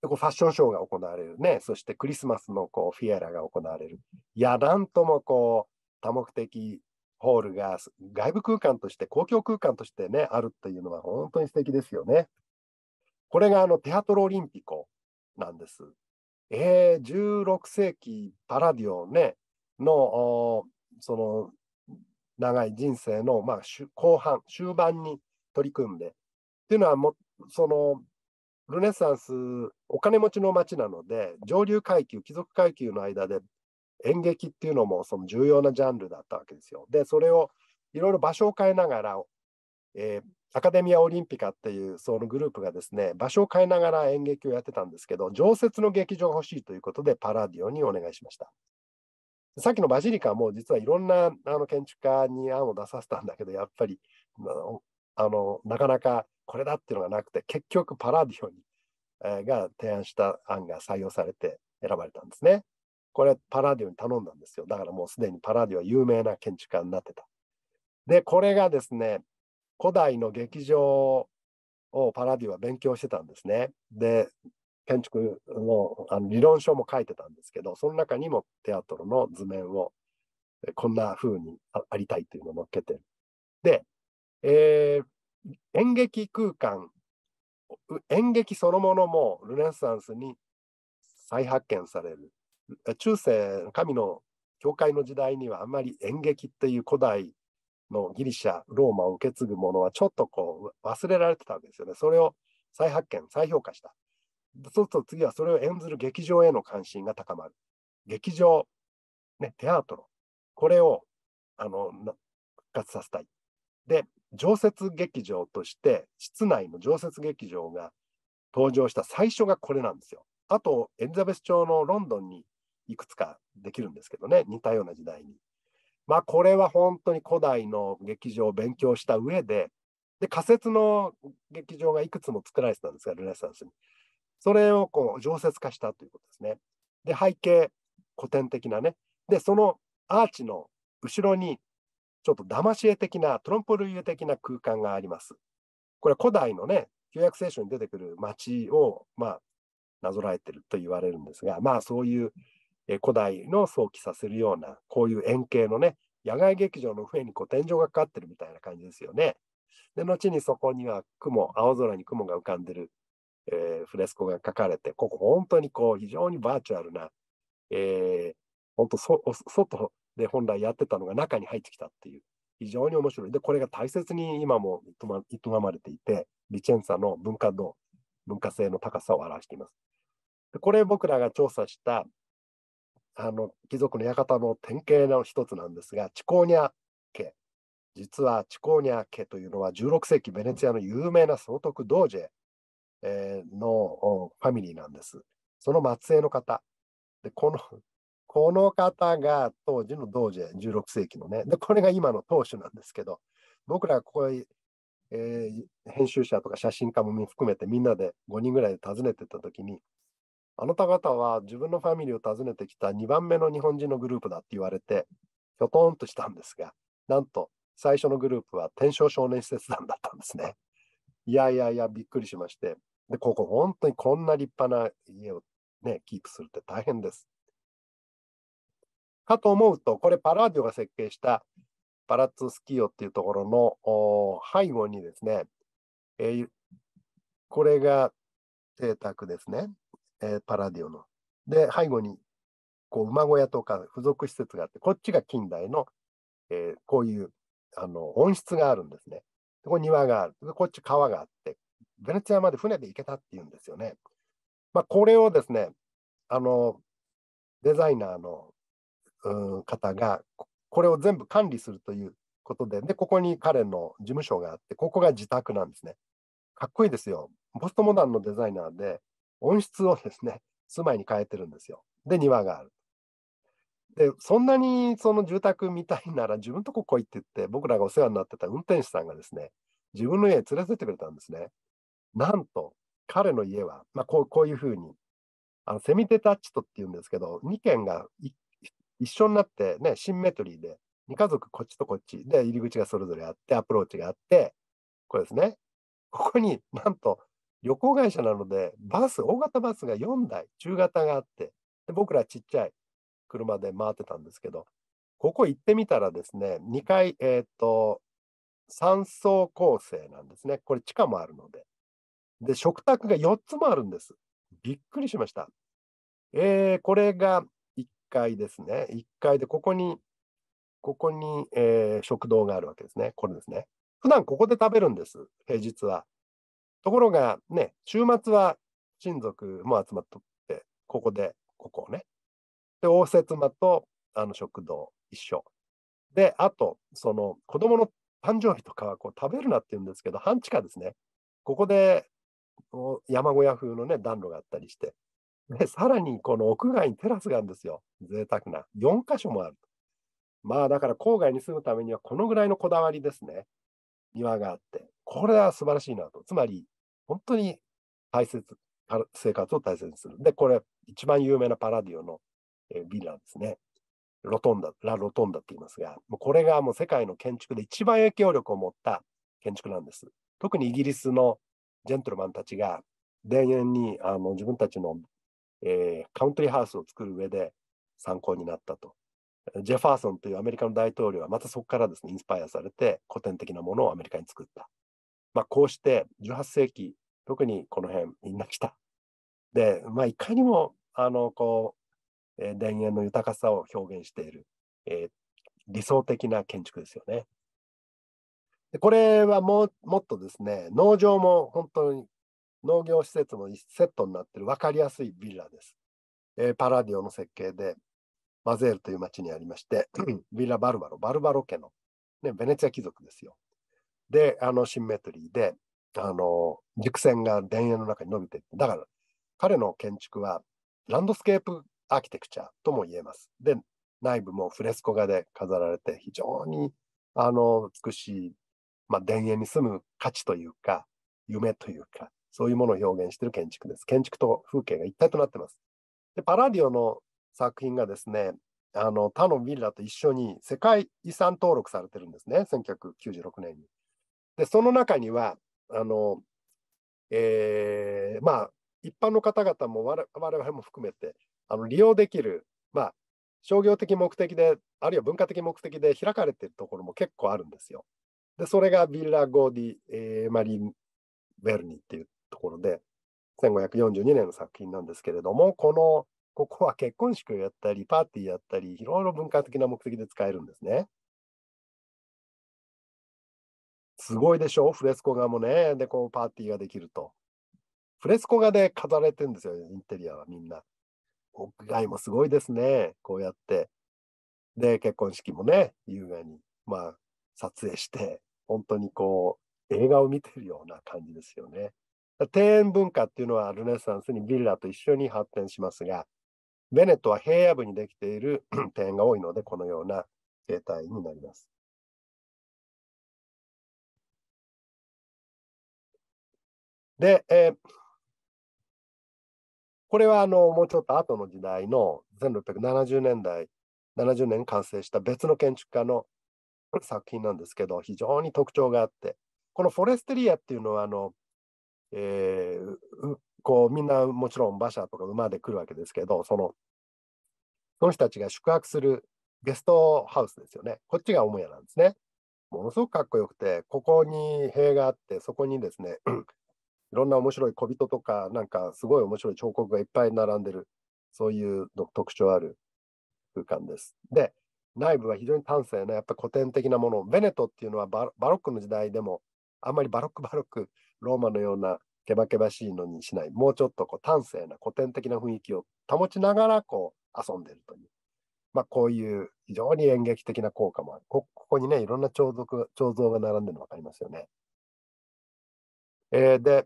S1: でこうファッションショーが行われるね、そしてクリスマスのこうフィエラが行われる。いや、なんともこう、多目的ホールが外部空間として公共空間としてねあるっていうのは本当に素敵ですよね。これがあのテアトロオリンピコなんです。えー、16世紀パラディオねのその長い人生の、まあ、後半終盤に取り組んでっていうのはもそのルネサンスお金持ちの街なので上流階級貴族階級の間で演劇っていうのもその重要なジャンルだったわけですよ。でそれをいろいろ場所を変えながら、えー、アカデミア・オリンピカっていうそのグループがですね場所を変えながら演劇をやってたんですけど常設の劇場が欲しいということでパラディオにお願いしました。さっきのバジリカも実はいろんなあの建築家に案を出させたんだけどやっぱりあのなかなかこれだっていうのがなくて結局パラディオに、えー、が提案した案が採用されて選ばれたんですね。これパラディオに頼んだんですよ。だからもうすでにパラディオは有名な建築家になってた。で、これがですね、古代の劇場をパラディオは勉強してたんですね。で、建築のあの理論書も書いてたんですけど、その中にもテアトルの図面をこんな風にありたいというのを載っけてる。で、えー、演劇空間、演劇そのものもルネサンスに再発見される。中世神の教会の時代にはあんまり演劇っていう古代のギリシャローマを受け継ぐものはちょっとこう忘れられてたわけですよねそれを再発見再評価したそうすると次はそれを演ずる劇場への関心が高まる劇場、ね、テアートロこれをあの復活させたいで常設劇場として室内の常設劇場が登場した最初がこれなんですよあとエリザベス朝のロンドンにいくつかできるんですけどね似たような時代に。まあこれは本当に古代の劇場を勉強した上でで仮説の劇場がいくつも作られてたんですがルネサンスに。それをこう常設化したということですね。で背景古典的なね。でそのアーチの後ろにちょっと騙し絵的なトロンポルイ的な空間があります。これ古代のね旧約聖書に出てくる街をまあなぞらえてると言われるんですがまあそういうえ古代の想起させるような、こういう円形のね、野外劇場の上にこう天井がかかってるみたいな感じですよね。で、後にそこには雲、青空に雲が浮かんでる、えー、フレスコが描かれて、ここ本当にこう非常にバーチャルな、えー、本当そ、外で本来やってたのが中に入ってきたっていう、非常に面白い。で、これが大切に今も営まれていて、リチェンサの文化の文化性の高さを表しています。でこれ僕らが調査したあの貴族の館の典型の一つなんですが、チコーニャ家。実はチコーニャ家というのは16世紀ベネツィアの有名な総督ドージェ、のファミリーなんです。その末裔の方。でこのこの方が当時のドージェ、16世紀のね。で、これが今の当主なんですけど、僕らここへ、えー、編集者とか写真家も含めてみんなで5人ぐらいで訪ねてた時に、あなた方は自分のファミリーを訪ねてきた2番目の日本人のグループだって言われて、ひょとんとしたんですが、なんと最初のグループは天正少年施設団だったんですね。いやいやいや、びっくりしまして、でここ本当にこんな立派な家を、ね、キープするって大変です。かと思うと、これパラーディオが設計したパラッツスキーオっていうところの背後にですね、えー、これが邸宅ですね。えー、パラディオの。で、背後にこう馬小屋とか付属施設があって、こっちが近代の、えー、こういうあの温室があるんですね。でここ庭がある。で、こっち川があって、ベネツィアまで船で行けたっていうんですよね。まあ、これをですね、あのデザイナーのうん方が、これを全部管理するということで、で、ここに彼の事務所があって、ここが自宅なんですね。かっこいいですよ。ポストモダンのデザイナーで、温室をですね、住まいに変えてるんですよ。で、庭がある。で、そんなにその住宅みたいなら自分とこ来いって言って、僕らがお世話になってた運転手さんがですね、自分の家へ連れてってくれたんですね。なんと、彼の家は、まあ、こうこういうふうに、あのセミテタッチトっていうんですけど、2軒が一緒になって、ね、シンメトリーで、2家族こっちとこっちで入り口がそれぞれあって、アプローチがあって、これですね。ここになんと旅行会社なので、バス、大型バスが4台、中型があって、で僕らちっちゃい車で回ってたんですけど、ここ行ってみたらですね、2階、えっ、ー、と、3層構成なんですね。これ地下もあるので。で、食卓が4つもあるんです。びっくりしました。えー、これが1階ですね。1階で、ここに、ここに、えー、食堂があるわけですね。これですね。普段ここで食べるんです。平日は。ところがね、週末は親族も集まっとって、ここで、ここをね。で、応接間とあの食堂一緒。で、あと、その子供の誕生日とかはこう食べるなって言うんですけど、半地下ですね。ここで山小屋風のね、暖炉があったりして。で、さらにこの屋外にテラスがあるんですよ。贅沢な。4箇所もある。まあだから郊外に住むためにはこのぐらいのこだわりですね。庭があって。これは素晴らしいなと。つまり本当に大切、生活を大切にする。で、これ、一番有名なパラディオの、えルビラですね。ロトンダ、ラ・ロトンダって言いますが、これがもう世界の建築で一番影響力を持った建築なんです。特にイギリスのジェントルマンたちが、田園にあの自分たちの、えー、カウントリーハウスを作る上で参考になったと。ジェファーソンというアメリカの大統領はまたそこからですね、インスパイアされて古典的なものをアメリカに作った。まあ、こうして18世紀、特にこの辺みんな来た。で、まあ、いかにもあのこう、えー、田園の豊かさを表現している、えー、理想的な建築ですよね。でこれはももっとですね、農場も本当に農業施設のセットになっている分かりやすいビラです。えー、パラディオの設計で、マゼールという町にありまして、(clears throat) ビラ・バルバロ、バルバロ家の、ね、ベネツィア貴族ですよ。で、あのシンメトリーで、あの、軸線が田園の中に伸びてだから彼の建築はランドスケープアーキテクチャとも言えます。で、内部もフレスコ画で飾られて、非常にあの美しい、まあ、田園に住む価値というか、夢というか、そういうものを表現している建築です。建築と風景が一体となってます。で、パラディオの作品がですね、あの他のビィラと一緒に世界遺産登録されてるんですね、1996年に。でその中にはあの、えー、まあ一般の方々も我々も含めてあの利用できる、まあ、商業的目的であるいは文化的目的で開かれているところも結構あるんですよ。でそれがビラ・ゴーディ・ー、マリン・ヴェルニっていうところで1542年の作品なんですけれどもこのここは結婚式をやったりパーティーやったりいろいろ文化的な目的で使えるんですね。すごいでしょフレスコ画もね。で、こうパーティーができると。フレスコ画で飾られてるんですよ、インテリアはみんな。屋外もすごいですね。こうやって。で、結婚式もね、優雅に、まあ、撮影して、本当にこう、映画を見てるような感じですよね。庭園文化っていうのはルネサンスにビラと一緒に発展しますが、ベネットは平野部にできている (clears throat) 庭園が多いので、このような形態になります。で、えー、これはあのもうちょっと後の時代の1670年代、70年完成した別の建築家の作品なんですけど、非常に特徴があって、このフォレステリアっていうのはあの、えー、こうみんなもちろん馬車とか馬で来るわけですけど、そのその人たちが宿泊するゲストハウスですよね。こっちが母屋なんですね。ものすごくかっこよくて、ここに塀があって、そこにですね、いろんな面白い小人とか、なんかすごい面白い彫刻がいっぱい並んでる、そういう特徴ある空間です。で、内部は非常に端正な、やっぱ古典的なもの、ベネトっていうのはバロックの時代でも、あんまりバロックバロック、ローマのようなけばけばしいのにしない、もうちょっとこう端正な古典的な雰囲気を保ちながらこう遊んでるという、まあ、こういう非常に演劇的な効果もある。ここにね、いろんな彫像が並んでるの分かりますよね。えー、で、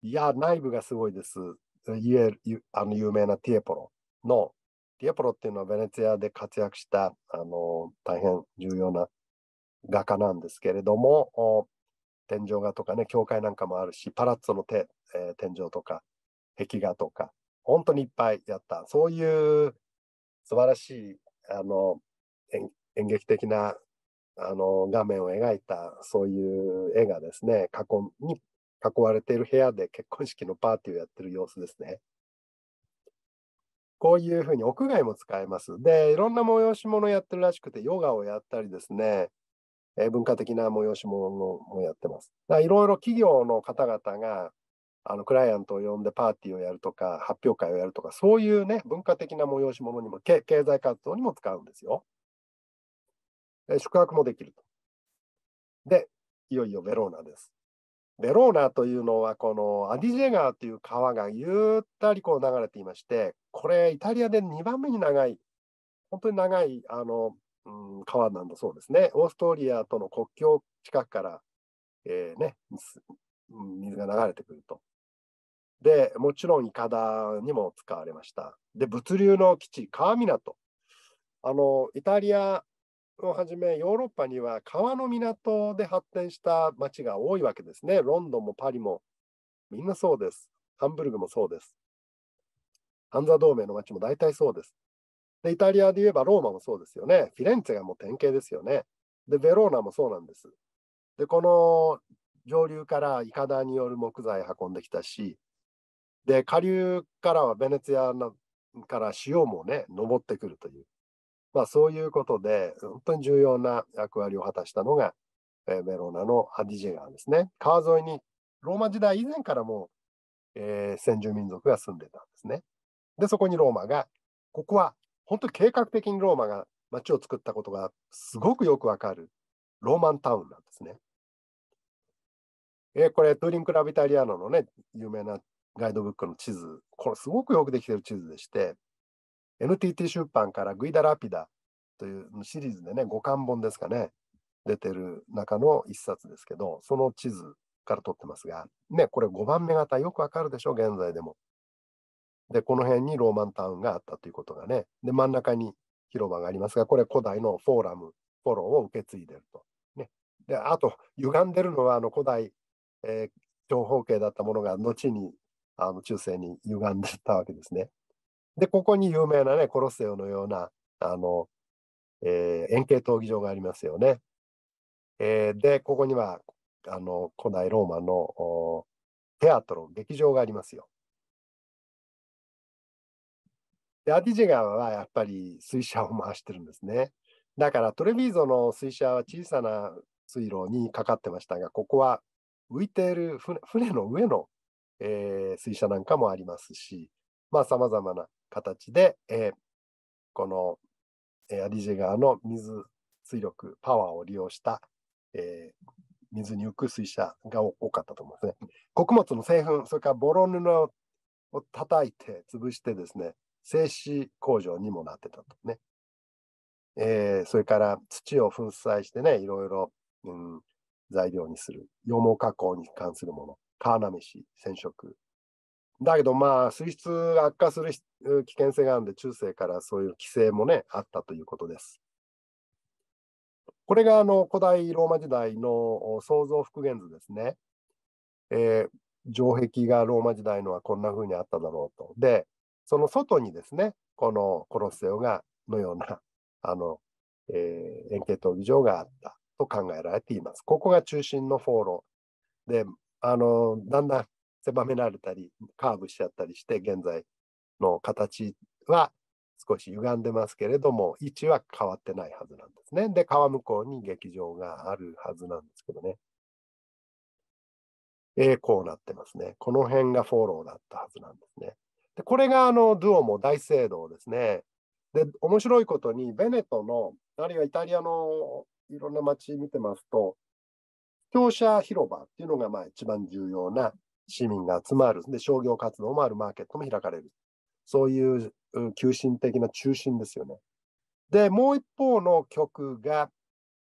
S1: いや、内部がすごいです。あの有名なティエポロの、ティエポロっていうのはベネツィアで活躍したあの大変重要な画家なんですけれども、天井画とかね、教会なんかもあるし、パラッツォの手、えー、天井とか、壁画とか、本当にいっぱいやった。そういう素晴らしいあの演劇的なあの画面を描いたそういう絵がですね囲に囲われている部屋で結婚式のパーティーをやってる様子ですね。こういうふうに屋外も使えます。で、いろんな催し物やってるらしくて、ヨガをやったりですね、え文化的な催し物もやってます。だいろいろ企業の方々があのクライアントを呼んでパーティーをやるとか、発表会をやるとか、そういうね、文化的な催し物にも、経済活動にも使うんですよ。宿泊もできると。で、いよいよベローナです。ベローナというのは、このアディジェ川という川がゆったりこう流れていまして、これ、イタリアで2番目に長い、本当に長いあの、うん、川なんだそうですね。オーストリアとの国境近くから、えー、ね、水が流れてくると。で、もちろん、いかだにも使われました。で、物流の基地、川港。あの、イタリアをはじめヨーロッパには川の港で発展した町が多いわけですね。ロンドンもパリもみんなそうです。ハンブルグもそうです。ハンザ同盟の町も大体そうです。で、イタリアで言えばローマもそうですよね。フィレンツェがもう典型ですよね。で、ベローナもそうなんです。で、この上流からイカダによる木材運んできたし、で、下流からはベネツィアから塩もね、登ってくるという。まあ、そういうことで、本当に重要な役割を果たしたのが、えー、ベローナのアディジェ川ですね。川沿いに、ローマ時代以前からもえー、先住民族が住んでたんですね。で、そこにローマが、ここは本当に計画的にローマが町を作ったことがすごくよくわかるローマンタウンなんですね。えー、これ、トゥーリン・クラビタリアノのね、有名なガイドブックの地図、これすごくよくできてる地図でして、NTT 出版からグイダ・ラピダというシリーズでね、5巻本ですかね、出てる中の一冊ですけど、その地図から撮ってますが、ね、これ5番目型、よくわかるでしょ、現在でも。で、この辺にローマンタウンがあったということがね、で、真ん中に広場がありますが、これ古代のフォーラム、フォローを受け継いでると。ね、で、あと、歪んでるのは、あの古代、えー長方形だったものが後にあの中世に歪んでたわけですね。で、ここに有名なね、コロッセオのような、あの、えー、円形闘技場がありますよね。えー、で、ここには、あの、古代ローマのテアトロ、劇場がありますよ。で、アディジェ川はやっぱり水車を回してるんですね。だから、トレビーゾの水車は小さな水路にかかってましたが、ここは浮いている船の上の、えー、水車なんかもありますし、まあ、さまざまな形で、えー、この、えー、アディジェ川の水水力、パワーを利用した、えー、水に浮く水車が多かったと思うんですね。穀物の製粉、それからボロ布を叩いて潰してですね、製紙工場にもなってたとね。えー、それから土を粉砕してね、いろいろ、うん、材料にする、羊毛加工に関するもの、カーナし、染色。だけどまあ、水質が悪化する危険性があるんで、中世からそういう規制もね、あったということです。これがあの古代ローマ時代の創造復元図ですね。えー、城壁がローマ時代のはこんな風にあっただろうと。で、その外にですね、このコロッセオがのような (laughs) あの、えー、円形闘技場があったと考えられています。ここが中心のフォーロであのだんだん狭められたりカーブしちゃったりして現在の形は少し歪んでますけれども、位置は変わってないはずなんですね。で、川向こうに劇場があるはずなんですけどね。えー、こうなってますね。この辺がフォローだったはずなんですね。で、これがあの、ドゥオも大聖堂ですね。で、面白いことに、ベネトの、あるいはイタリアのいろんな街見てますと、庁舎広場っていうのがまあ一番重要な市民が集まる、で商業活動もあるマーケットも開かれるそういう急心的な中心ですよね。で、もう一方の曲が、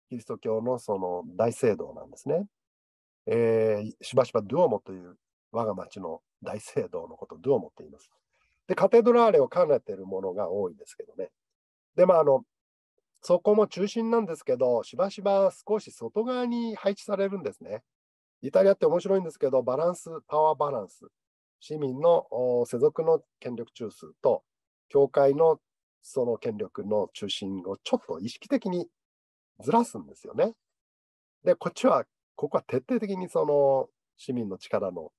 S1: キリスト教のその大聖堂なんですね。えー、しばしばドゥオモという我が町の大聖堂のことをドゥオモって言います。で、カテドラーレを兼ねているものが多いですけどね。で、まあ、あの、そこも中心なんですけど、しばしば少し外側に配置されるんですね。イタリアって面白いんですけど、バランス、パワーバランス。市民の世俗の権力中枢と教会のその権力の中心をちょっと意識的にずらすんですよね。で、こっちは、ここは徹底的にその市民の力の、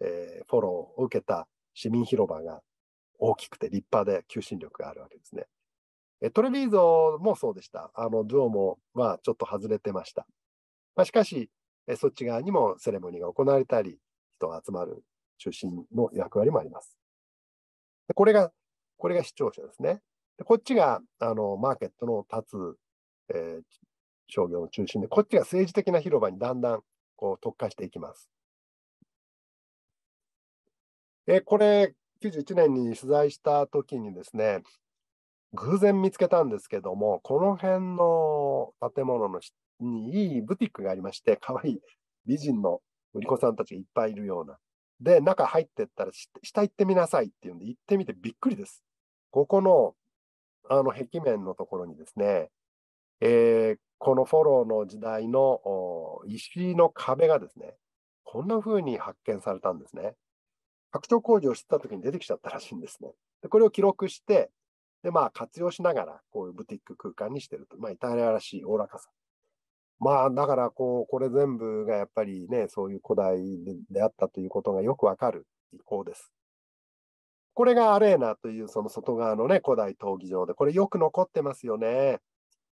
S1: えー、フォローを受けた市民広場が大きくて立派で求心力があるわけですね。えトレビーゾもそうでした。あの、ドゥオも、まあ、ちょっと外れてました。まあ、しかしえ、そっち側にもセレモニーが行われたり、人が集まる中心の役割もあります。これが、これが視聴者ですね。でこっちがあのマーケットの立つ、えー、商業の中心で、こっちが政治的な広場にだんだんこう特化していきます。えこれ、91年に取材した時にですね、偶然見つけたんですけども、この辺の建物のにいいブティックがありまして、可愛い美人の売り子さんたちがいっぱいいるような、で、中入ってったら、下行ってみなさいっていうんで、行ってみてびっくりです。ここの、あの、壁面のところにですね、えー、このフォローの時代の石の壁がですね、こんな風に発見されたんですね。拡張工事をしてた時に出てきちゃったらしいんですね。でこれを記録して、で、まあ、活用しながら、こういうブティック空間にしてると、まあ、イタリアらしいおおらかさまあだからこうこれ全部がやっぱりねそういう古代であったということがよくわかる遺構です。これがアレーナというその外側のね古代闘技場でこれよく残ってますよね。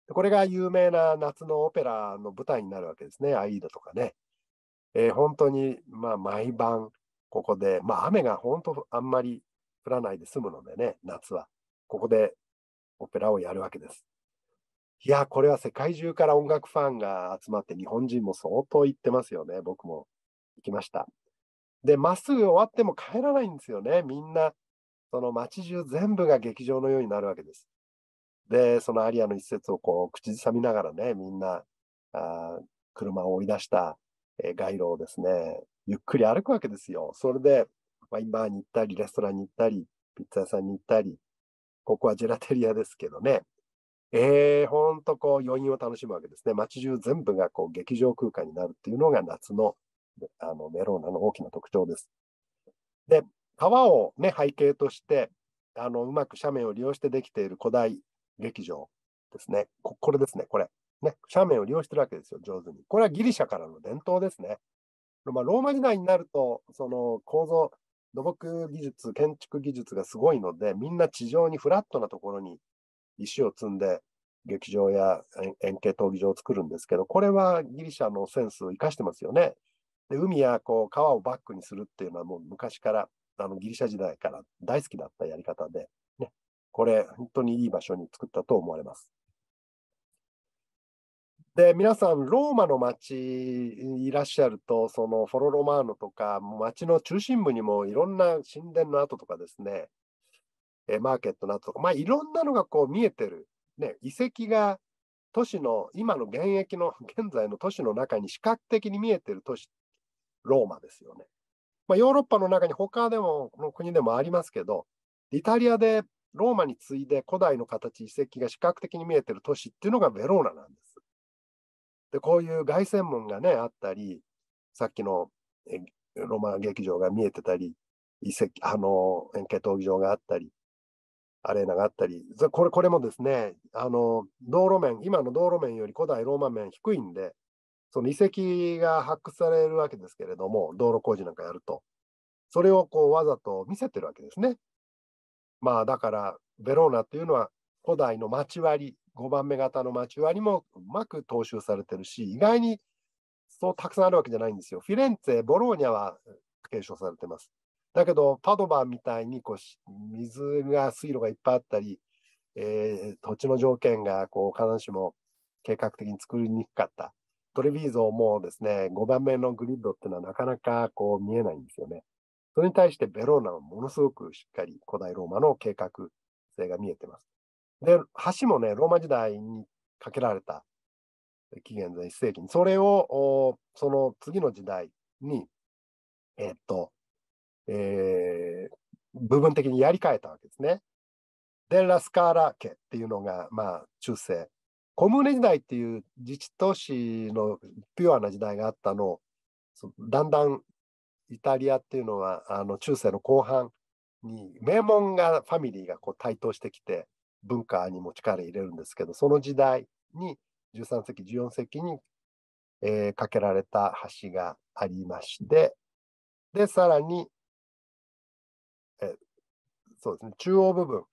S1: これが有名な夏のオペラの舞台になるわけですね、アイーダとかね。えー、本当に、まあ、毎晩ここで、まあ、雨が本当あんまり降らないで済むのでね、夏は。ここでオペラをやるわけです。いや、これは世界中から音楽ファンが集まって、日本人も相当行ってますよね。僕も行きました。で、まっすぐ終わっても帰らないんですよね。みんな、その街中全部が劇場のようになるわけです。で、そのアリアの一節をこう、口ずさみながらね、みんな、あ車を追い出した、え街路をですね、ゆっくり歩くわけですよ。それで、ワインバーに行ったり、レストランに行ったり、ピッツァ屋さんに行ったり、ここはジェラテリアですけどね、えー、ほんとこう余韻を楽しむわけですね。街中全部がこう劇場空間になるっていうのが夏のあのメローナの大きな特徴です。で、川を、ね、背景としてあのうまく斜面を利用してできている古代劇場ですね。ここれですね、これ。ね、斜面を利用してるわけですよ、上手に。これはギリシャからの伝統ですね。まあ、ローマ時代になると、その構造、土木技術、建築技術がすごいので、みんな地上にフラットなところに石を積んで劇場や円形闘技場を作るんですけど、これはギリシャのセンスを生かしてますよね。で海やこう川をバックにするっていうのはもう昔からあのギリシャ時代から大好きだったやり方で、ね、これ本当にいい場所に作ったと思われます。で皆さんローマの町いらっしゃるとそのフォロ・ロマーノとか町の中心部にもいろんな神殿の跡とかですねえー、マーケットなどとか、まあ、いろんなのがこう見えてる、ね、遺跡が都市の今の現役の現在の都市の中に視覚的に見えてる都市ローマですよね。まあ、ヨーロッパの中に他でもの国でもありますけどイタリアでローマに次いで古代の形遺跡が視覚的に見えてる都市っていうのがベローナなんです。でこういう凱旋門がねあったりさっきのロマン劇場が見えてたり遺跡あの円形闘技場があったりアレーナがあったり、これこれもですねあの道路面、今の道路面より古代ローマ面低いんで、その遺跡が発掘されるわけですけれども、道路工事なんかやると、それをこうわざと見せてるわけですね。まあだから、ベローナっていうのは古代の町割り、5番目型の町割りもうまく踏襲されてるし、意外にそうたくさんあるわけじゃないんですよ。フィレンツェ、ボローニャは継承されてます。だけど、パドバみたいにこう水が水路がいっぱいあったり、えー、土地の条件がこう必ずしも計画的に作りにくかった。トレビーゾもですね、5番目のグリッドっていうのはなかなかこう見えないんですよね。それに対してベローナはものすごくしっかり古代ローマの計画性が見えてます。で、橋もね、ローマ時代に架けられた紀元前1世紀に、それをその次の時代に、えー、っと、えー、部分的にやり替えたわけですね。デラスカーラ家っていうのが、まあ、中世。コムーネ時代っていう自治都市のピュアな時代があったのを、だんだんイタリアっていうのはあの中世の後半に名門がファミリーがこう台頭してきて文化にも力入れるんですけどその時代に13世紀14世紀に、えー、架けられた橋がありましてでさらにえそうですね、中央部分、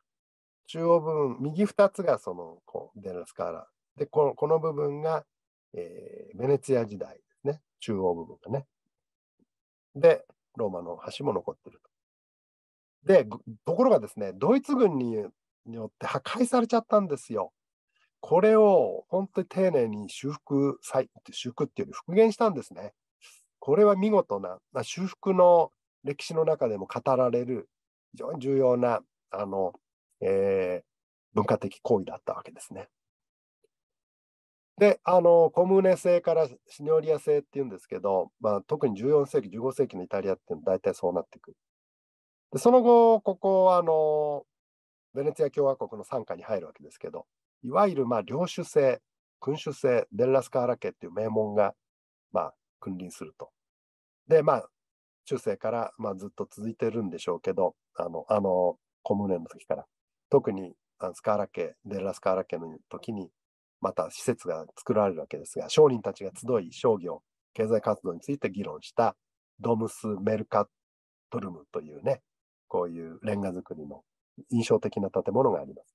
S1: 中央部分、右2つがそのこうデラスカーラ。で、このこの部分が、えー、ベネツィア時代ですね、中央部分がね。で、ローマの橋も残ってると。で、ところがですね、ドイツ軍によって破壊されちゃったんですよ。これを本当に丁寧に修復、修復っていうより復元したんですね。これは見事な、修復の歴史の中でも語られる非常に重要なあの、えー、文化的行為だったわけですね。であのコムーネ制からシニオリア制っていうんですけど、まあ、特に14世紀15世紀のイタリアっていうのは大体そうなってくる。でその後ここはあのベネツィア共和国の傘下に入るわけですけどいわゆるまあ領主制君主制デンラスカーラ家っていう名門がまあ君臨すると。でまあ中世から、まあ、ずっと続いてるんでしょうけど、あの、あの、コムネの時から。特に、スカーラ家、デラ・スカーラ家の時に、また施設が作られるわけですが、商人たちが集い商業、経済活動について議論したドムス・メルカトルムというね、こういうレンガ造りの印象的な建物があります。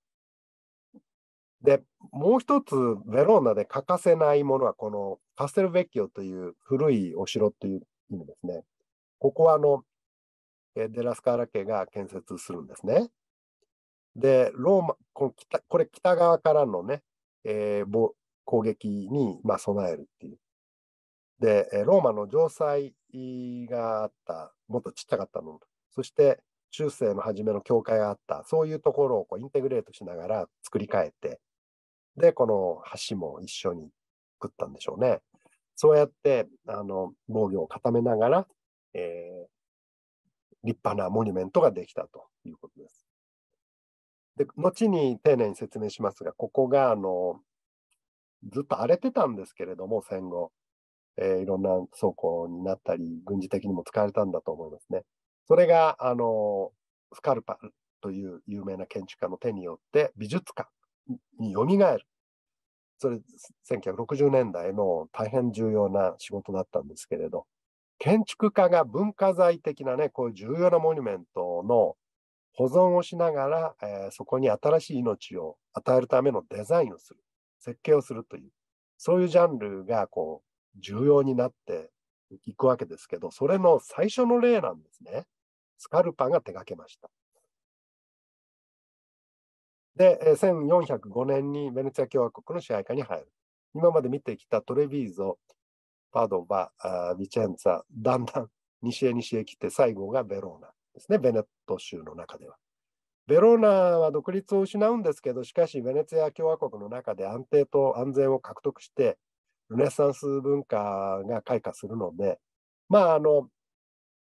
S1: で、もう一つ、ベローナで欠かせないものは、このカステルベッキオという古いお城という意味ですね。ここはあの、えデラスカーラ家が建設するんですね。で、ローマ、この北これ北側からのね、えー、攻撃に、まあ、備えるっていう。で、ローマの城塞があった、もっとちっちゃかったの、そして中世の初めの教会があった、そういうところをこうインテグレートしながら作り変えて、で、この橋も一緒に作ったんでしょうね。そうやって、あの、防御を固めながら、えー、立派なモニュメントができたということです。で後に丁寧に説明しますが、ここがあのずっと荒れてたんですけれども、戦後、えー、いろんな倉庫になったり、軍事的にも使われたんだと思いますね。それがあのスカルパルという有名な建築家の手によって美術館によみがえる。それ、1960年代の大変重要な仕事だったんですけれど、建築家が文化財的なね、こういう重要なモニュメントの保存をしながら、えー、そこに新しい命を与えるためのデザインをする、設計をするという、そういうジャンルがこう重要になっていくわけですけど、それの最初の例なんですね。スカルパが手掛けました。で、1405年にベネツィア共和国の支配下に入る。今まで見てきたトレビーゾ、パドバ、あビチェンツだんだん西へ西へ来て、最後がベローナですね、ベネット州の中では。ベローナは独立を失うんですけど、しかし、ベネツィア共和国の中で安定と安全を獲得して、ルネサンス文化が開花するので、まあ、あの、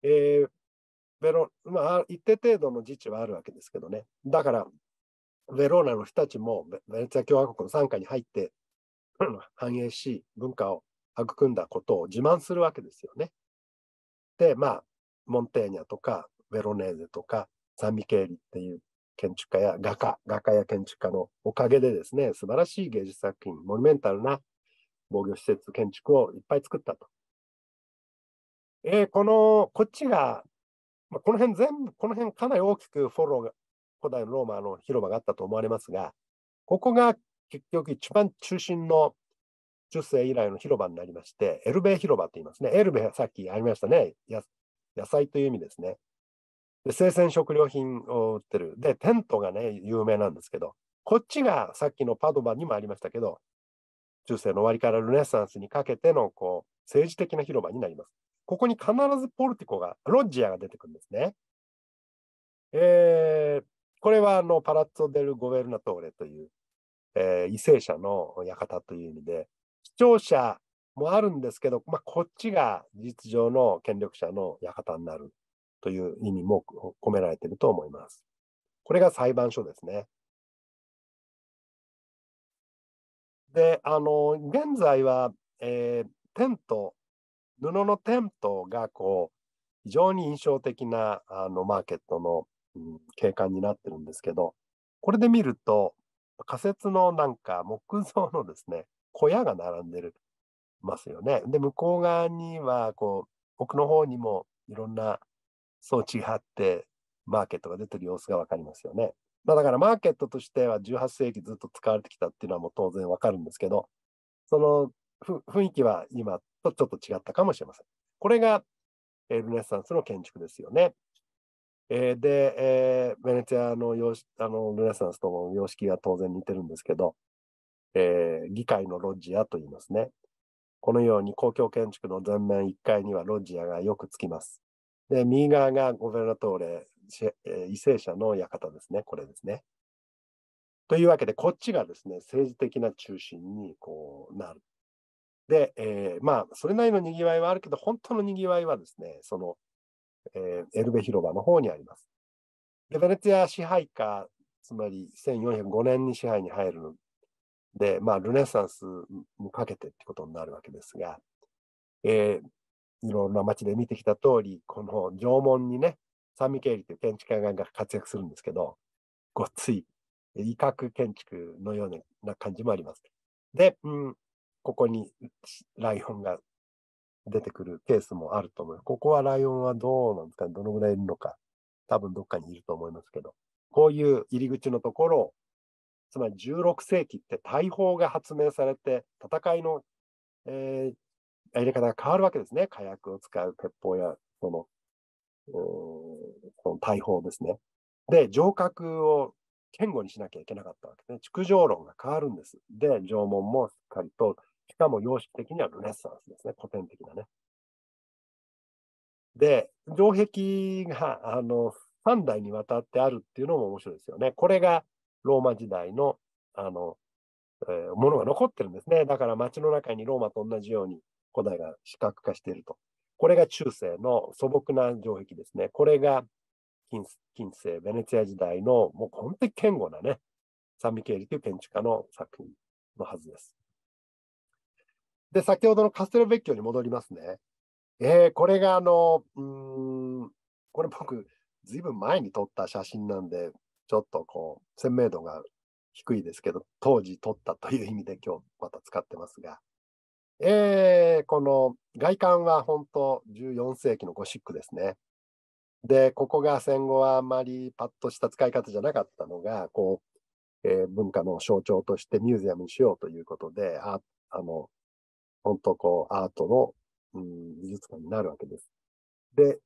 S1: えー、ベロ、まあ、一定程度の自治はあるわけですけどね。だから、ベローナの人たちもベネツィア共和国の傘下に入って、繁栄し、文化を育んだことを自慢するわけですよね。で、まあ、モンテーニャとか、ヴェロネーゼとか、サミケーリっていう建築家や画家、画家や建築家のおかげでですね、素晴らしい芸術作品、モニュメンタルな防御施設建築をいっぱい作ったと。えー、この、こっちが、まあ、この辺全部、この辺かなり大きくフォローが、古代のローマの広場があったと思われますが、ここが結局一番中心の10世以来の広場になりまして、エルベ広場って言いますね。エルベはさっきありましたね。野菜という意味ですね。で生鮮食料品を売ってる。で、テントがね、有名なんですけど、こっちがさっきのパドバにもありましたけど、中世の終わりからルネサンスにかけてのこう政治的な広場になります。ここに必ずポルティコが、ロッジアが出てくるんですね。えー、これはあのパラッツォ・デル・ゴベルナトーレという、えー、為政者の館という意味で、視聴者もあるんですけど、まあ、こっちが事実上の権力者の館になるという意味も込められていると思います。これが裁判所ですね。で、あの、現在は、えー、テント、布のテントがこう、非常に印象的なあのマーケットの、うん、景観になってるんですけど、これで見ると、仮設のなんか木造のですね、小屋が並んでるますよね。で、向こう側には、こう、奥の方にもいろんな装置があって、マーケットが出てる様子が分かりますよね。まあ、だからマーケットとしては18世紀ずっと使われてきたっていうのはもう当然分かるんですけど、その雰囲気は今とちょっと違ったかもしれません。これが、ルネサンスの建築ですよね。えー、で、えー、ベネツィアの様式あのルネサンスと様式が当然似てるんですけど、えー、議会のロッジアと言いますね。このように公共建築の全面1階にはロッジアがよくつきます。で、右側がゴベラトーレ、え為者の館ですね。これですね。というわけで、こっちがですね、政治的な中心にこうなる。で、えー、まあ、それなりの賑わいはあるけど、本当の賑わいはですね、その、えー、エルベ広場の方にあります。で、ベネツィア支配下、つまり1405年に支配に入るで、まあ、ルネサンスにかけてってことになるわけですが、えー、いろんな町で見てきた通り、この縄文にね、三味経理という建築家が活躍するんですけど、ごっつい、威嚇建築のような感じもあります。で、うん、ここにライオンが出てくるケースもあると思う。ここはライオンはどうなんですかどのぐらいいるのか。多分どっかにいると思いますけど。こういう入り口のところをつまり16世紀って大砲が発明されて、戦いの、えー、やり方が変わるわけですね。火薬を使う鉄砲や、その、この大砲ですね。で、城郭を堅固にしなきゃいけなかったわけですね。築城論が変わるんです。で、縄文もしっかりと、しかも様式的にはルネッサンスですね。古典的なね。で、城壁が、あの、3代にわたってあるっていうのも面白いですよね。これが、ローマ時代のあの、えー、ものが残ってるんですね。だから街の中にローマと同じように古代が視覚化していると。これが中世の素朴な城壁ですね。これが近世、ベネツィア時代のもう本当に堅固なね、サミケーリという建築家の作品のはずです。で、先ほどのカステルベッキョに戻りますね。えー、これがあの、うん、これ僕、ずいぶん前に撮った写真なんで、ちょっとこう、鮮明度が低いですけど、当時取ったという意味で今日また使ってますが、えー、この外観は本当14世紀のゴシックですね。で、ここが戦後はあまりパッとした使い方じゃなかったのが、こう、えー、文化の象徴としてミュージアムにしようということで、ああの、本当こう、アートの、うん、美術館になるわけです。で、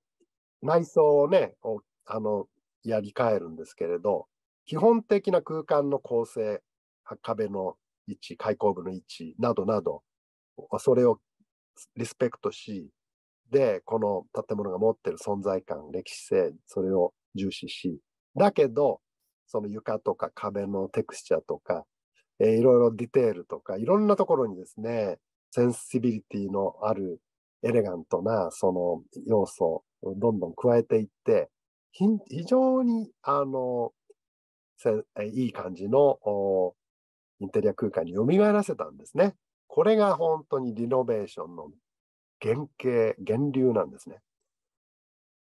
S1: 内装をね、あの、やり替えるんですけれど、基本的な空間の構成、壁の位置、開口部の位置などなど、それをリスペクトし、で、この建物が持ってる存在感、歴史性、それを重視し、だけど、その床とか壁のテクスチャーとか、えー、いろいろディテールとか、いろんなところにですね、センシビリティのあるエレガントなその要素をどんどん加えていって、非常に、あの、いい感じのインテリア空間によみがえらせたんですね。これが本当にリノベーションの原型、源流なんですね。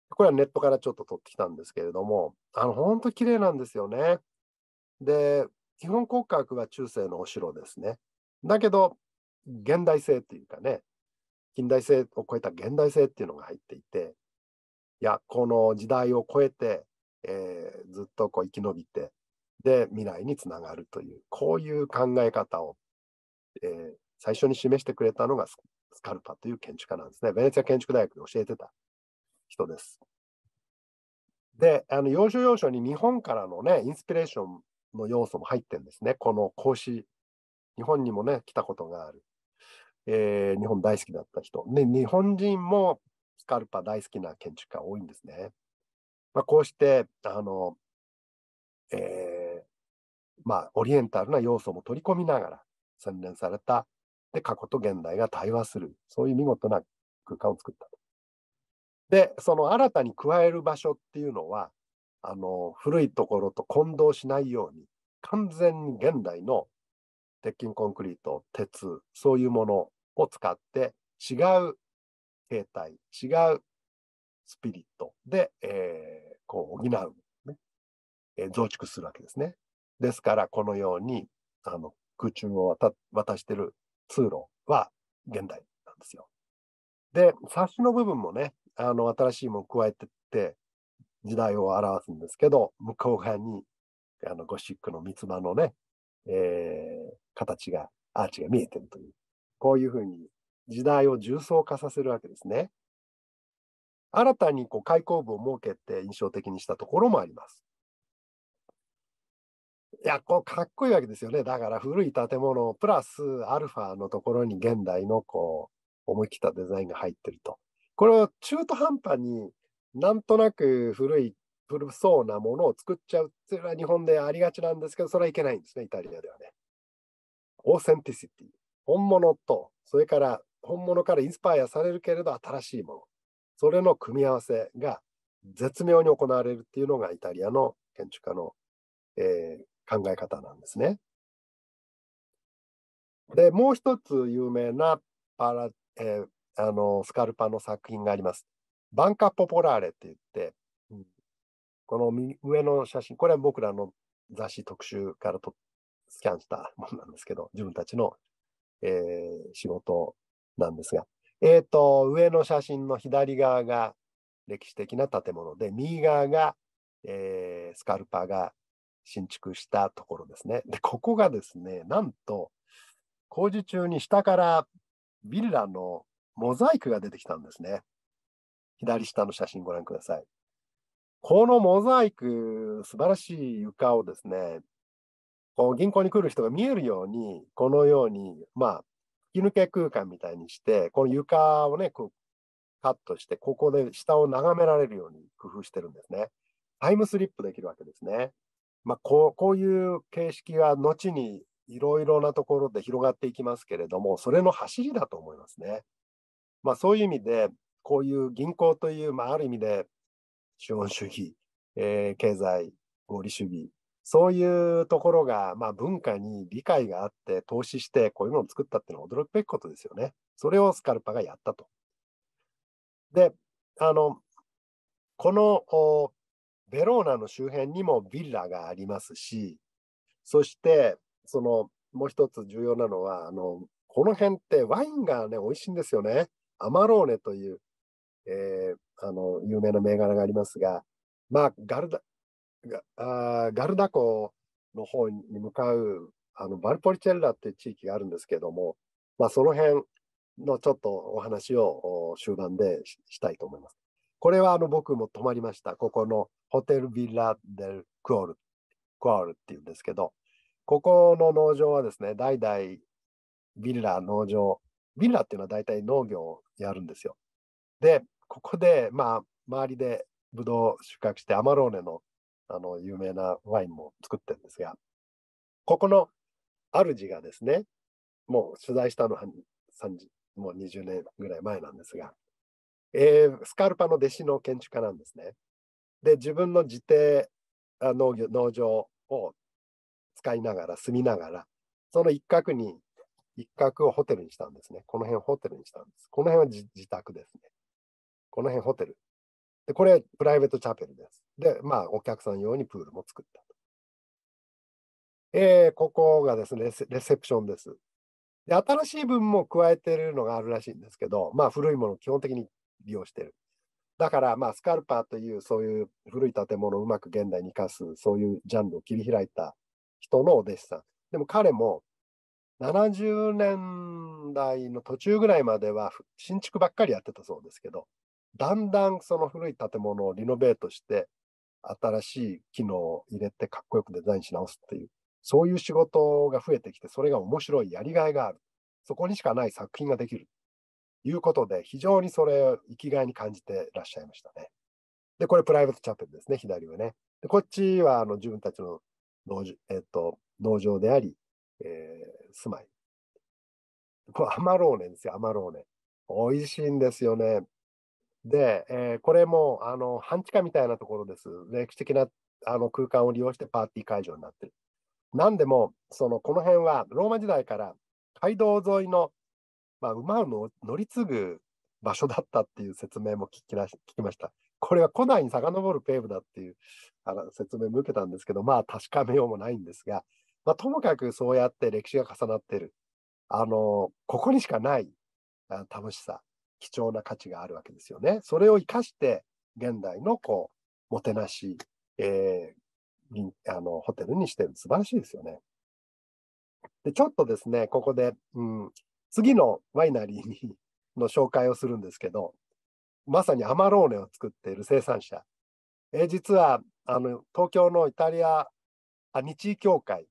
S1: これはネットからちょっと取ってきたんですけれども、あの、本当綺麗なんですよね。で、基本骨格は中世のお城ですね。だけど、現代性っていうかね、近代性を超えた現代性っていうのが入っていて、やこの時代を超えて、えー、ずっとこう生き延びてで未来につながるというこういう考え方を、えー、最初に示してくれたのがスカルパという建築家なんですね。ベネツィア建築大学で教えてた人です。で、あの要所要所に日本からのね、インスピレーションの要素も入ってるんですね。この講師、日本にもね、来たことがある。えー、日本大好きだった人。で、日本人もスカルパ大好きな建築家多いんですね。まあ、こうして、あの、えー、まあ、オリエンタルな要素も取り込みながら洗練された、で、過去と現代が対話する、そういう見事な空間を作ったと。で、その新たに加える場所っていうのは、あの、古いところと混同しないように、完全に現代の鉄筋コンクリート、鉄、そういうものを使って違う形態、違うスピリットで、えー、こう補う、ねえー、増築するわけですね。ですから、このようにあの空中を渡してる通路は現代なんですよ。で、冊子の部分もね、あの新しいものを加えてって、時代を表すんですけど、向こう側にあのゴシックの三つ葉のね、えー、形が、アーチが見えてるという、こういうふうに時代を重層化させるわけですね。新たにこう開口部を設けて印象的にしたところもあります。いや、こうかっこいいわけですよね。だから古い建物プラスアルファのところに現代のこう思い切ったデザインが入ってると。これを中途半端になんとなく古い古そうなものを作っちゃうっていうのは日本でありがちなんですけど、それはいけないんですね、イタリアではね。オーセンティシティ。本物と、それから本物からインスパイアされるけれど新しいものそれの組み合わせが絶妙に行われるっていうのがイタリアの建築家の、えー、考え方なんですね。でもう一つ有名なパラ、えー、あのスカルパの作品があります。バンカ・ポポラーレって言って、うん、この上の写真これは僕らの雑誌特集からとスキャンしたものなんですけど自分たちの、えー、仕事なんですが、えー、と上の写真の左側が歴史的な建物で、右側が、えー、スカルパが新築したところですね。で、ここがですね、なんと工事中に下からビルラのモザイクが出てきたんですね。左下の写真ご覧ください。このモザイク、素晴らしい床をですね、こう銀行に来る人が見えるように、このように、まあ、吹き抜け空間みたいにして、この床をね、こうカットして、ここで下を眺められるように工夫してるんですね。タイムスリップできるわけですね。まあ、こうこういう形式が後にいろいろなところで広がっていきますけれども、それの走りだと思いますね。まあ、そういう意味で、こういう銀行という、まあ、ある意味で資本主義、えー、経済合理主義そういうところが、まあ、文化に理解があって投資してこういうものを作ったっていうのは驚くべきことですよね。それをスカルパがやったと。で、あの、このベローナの周辺にもビラがありますし、そしてそのもう一つ重要なのはあの、この辺ってワインがね、美味しいんですよね。アマローネという、えー、あの有名な銘柄がありますが、まあガルダ、あガルダ湖の方に向かうあのバルポリチェッラっていう地域があるんですけども、まあ、その辺のちょっとお話を終盤でしたいと思います。これはあの僕も泊まりました。ここのホテルビラ・デル・クオル、クオルっていうんですけど、ここの農場はですね、代々ビラ農場、ビラっていうのは大体農業をやるんですよ。で、ここで、まあ、周りでブドウ収穫してアマローネのあの、有名なワインも作ってるんですが、ここの主がですね、もう取材したのはもう20年ぐらい前なんですが、えー、スカルパの弟子の建築家なんですね。で、自分の自邸農農場を使いながら、住みながら、その一角に、一角をホテルにしたんですね。この辺ホテルにしたんです。この辺は自宅ですね。この辺ホテル。で、これ、プライベートチャペルです。で、まあ、お客さん用にプールも作ったと。えー、ここがですね、レセプションです。で、新しい分も加えてるのがあるらしいんですけど、まあ、古いものを基本的に利用してる。だから、まあ、スカルパーという、そういう古い建物をうまく現代に生かす、そういうジャンルを切り開いた人のお弟子さん。でも彼も、70年代の途中ぐらいまでは新築ばっかりやってたそうですけど、だんだんその古い建物をリノベートして、新しい機能を入れてかっこよくデザインし直すっていう、そういう仕事が増えてきて、それが面白い、やりがいがある。そこにしかない作品ができる。いうことで、非常にそれを生きがいに感じてらっしゃいましたね。で、これプライベートチャペルですね、左上ね。で、こっちはあの自分たちの農,、えっと、農場であり、えー、住まい。これアマローネですよ、アマローネ。美味しいんですよね。で、えー、これもあの半地下みたいなところです。歴史的なあの空間を利用してパーティー会場になってる。なんでも、そのこの辺はローマ時代から街道沿いの、まあ、馬を乗り継ぐ場所だったっていう説明も聞きし聞きました。これは古代に遡るペーブだっていうあの説明も受けたんですけど、まあ確かめようもないんですが、まあ、ともかくそうやって歴史が重なってる。あの、ここにしかない楽しさ。貴重な価値があるわけですよね。それを生かして、現代のこう、もてなし、えー、あのホテルにしてる。素晴らしいですよね。で、ちょっとですね、ここで、うん、次のワイナリーにの紹介をするんですけど、まさにアマローネを作っている生産者。えー、実は、あの、東京のイタリア、あ日医協会、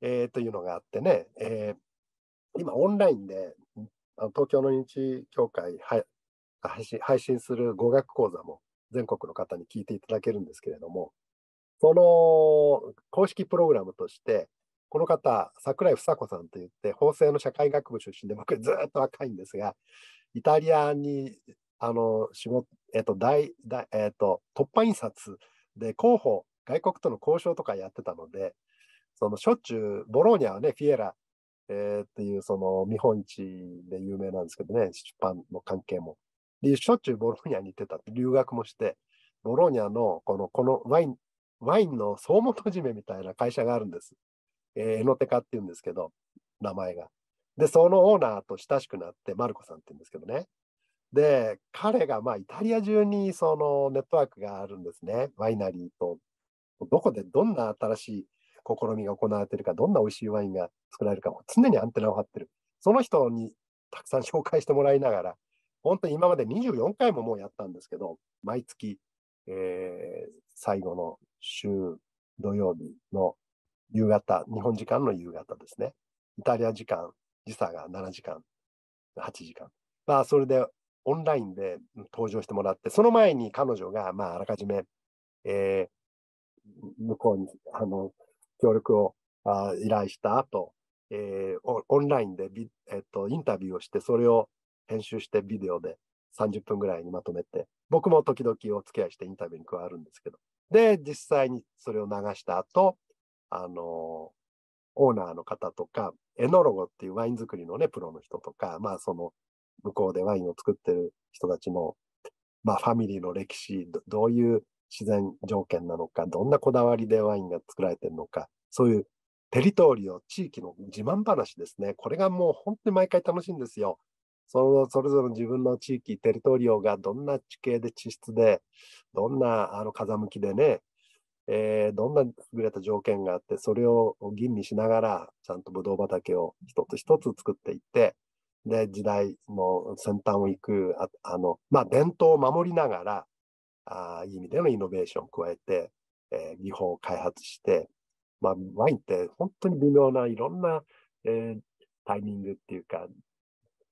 S1: えー、というのがあってね、えー、今オンラインで東京の日協会配信する語学講座も全国の方に聞いていただけるんですけれども、その公式プログラムとして、この方、桜井房子さんといって、法政の社会学部出身で、僕ずっと若いんですが、イタリアに、あの、仕事、えっ、と、大、大えっ、と、突破印刷で広報、外国との交渉とかやってたので、そのしょっちゅう、ボローニャはね、フィエラえー、っていう、その、見本市で有名なんですけどね、出版の関係も。で、しょっちゅうボローニャに行ってたって、留学もして、ボローニャの、この、このワイン、ワインの総元締めみたいな会社があるんです。えー、エノテカっていうんですけど、名前が。で、そのオーナーと親しくなって、マルコさんって言うんですけどね。で、彼が、まあ、イタリア中に、その、ネットワークがあるんですね。ワイナリーと、どこでどんな新しい試みが行われているか、どんな美味しいワインが作られるか、常にアンテナを張ってる。その人にたくさん紹介してもらいながら、本当に今まで24回ももうやったんですけど、毎月、えー、最後の週土曜日の夕方、日本時間の夕方ですね。イタリア時間、時差が7時間、8時間。まあ、それでオンラインで登場してもらって、その前に彼女が、まあ、あらかじめ、えー、向こうに、あの、協力をあ依頼した後、えー、オンラインでビ、えと、インタビューをして、それを編集してビデオで30分ぐらいにまとめて、僕も時々お付き合いしてインタビューに加わるんですけど、で、実際にそれを流した後、あの、オーナーの方とか、エノロゴっていうワイン作りのね、プロの人とか、まあその、向こうでワインを作ってる人たちの、まあファミリーの歴史、どういう自然条件なのか、どんなこだわりでワインが作られてるのか、そういうテリトリーを地域の自慢話ですね。これがもう本当に毎回楽しいんですよ。そのそれぞれの自分の地域、テリトリオがどんな地形で地質で、どんなあの風向きでね、えー、どんな優れた条件があって、それを吟味しながら、ちゃんとブドウ畑を一つ一つ作っていって、で、時代の先端を行く、ああの、まあ、伝統を守りながら、あいい意味でのイノベーションを加えて、えー、技法を開発して、まあ、ワインって本当に微妙ないろんな、えー、タイミングっていうか、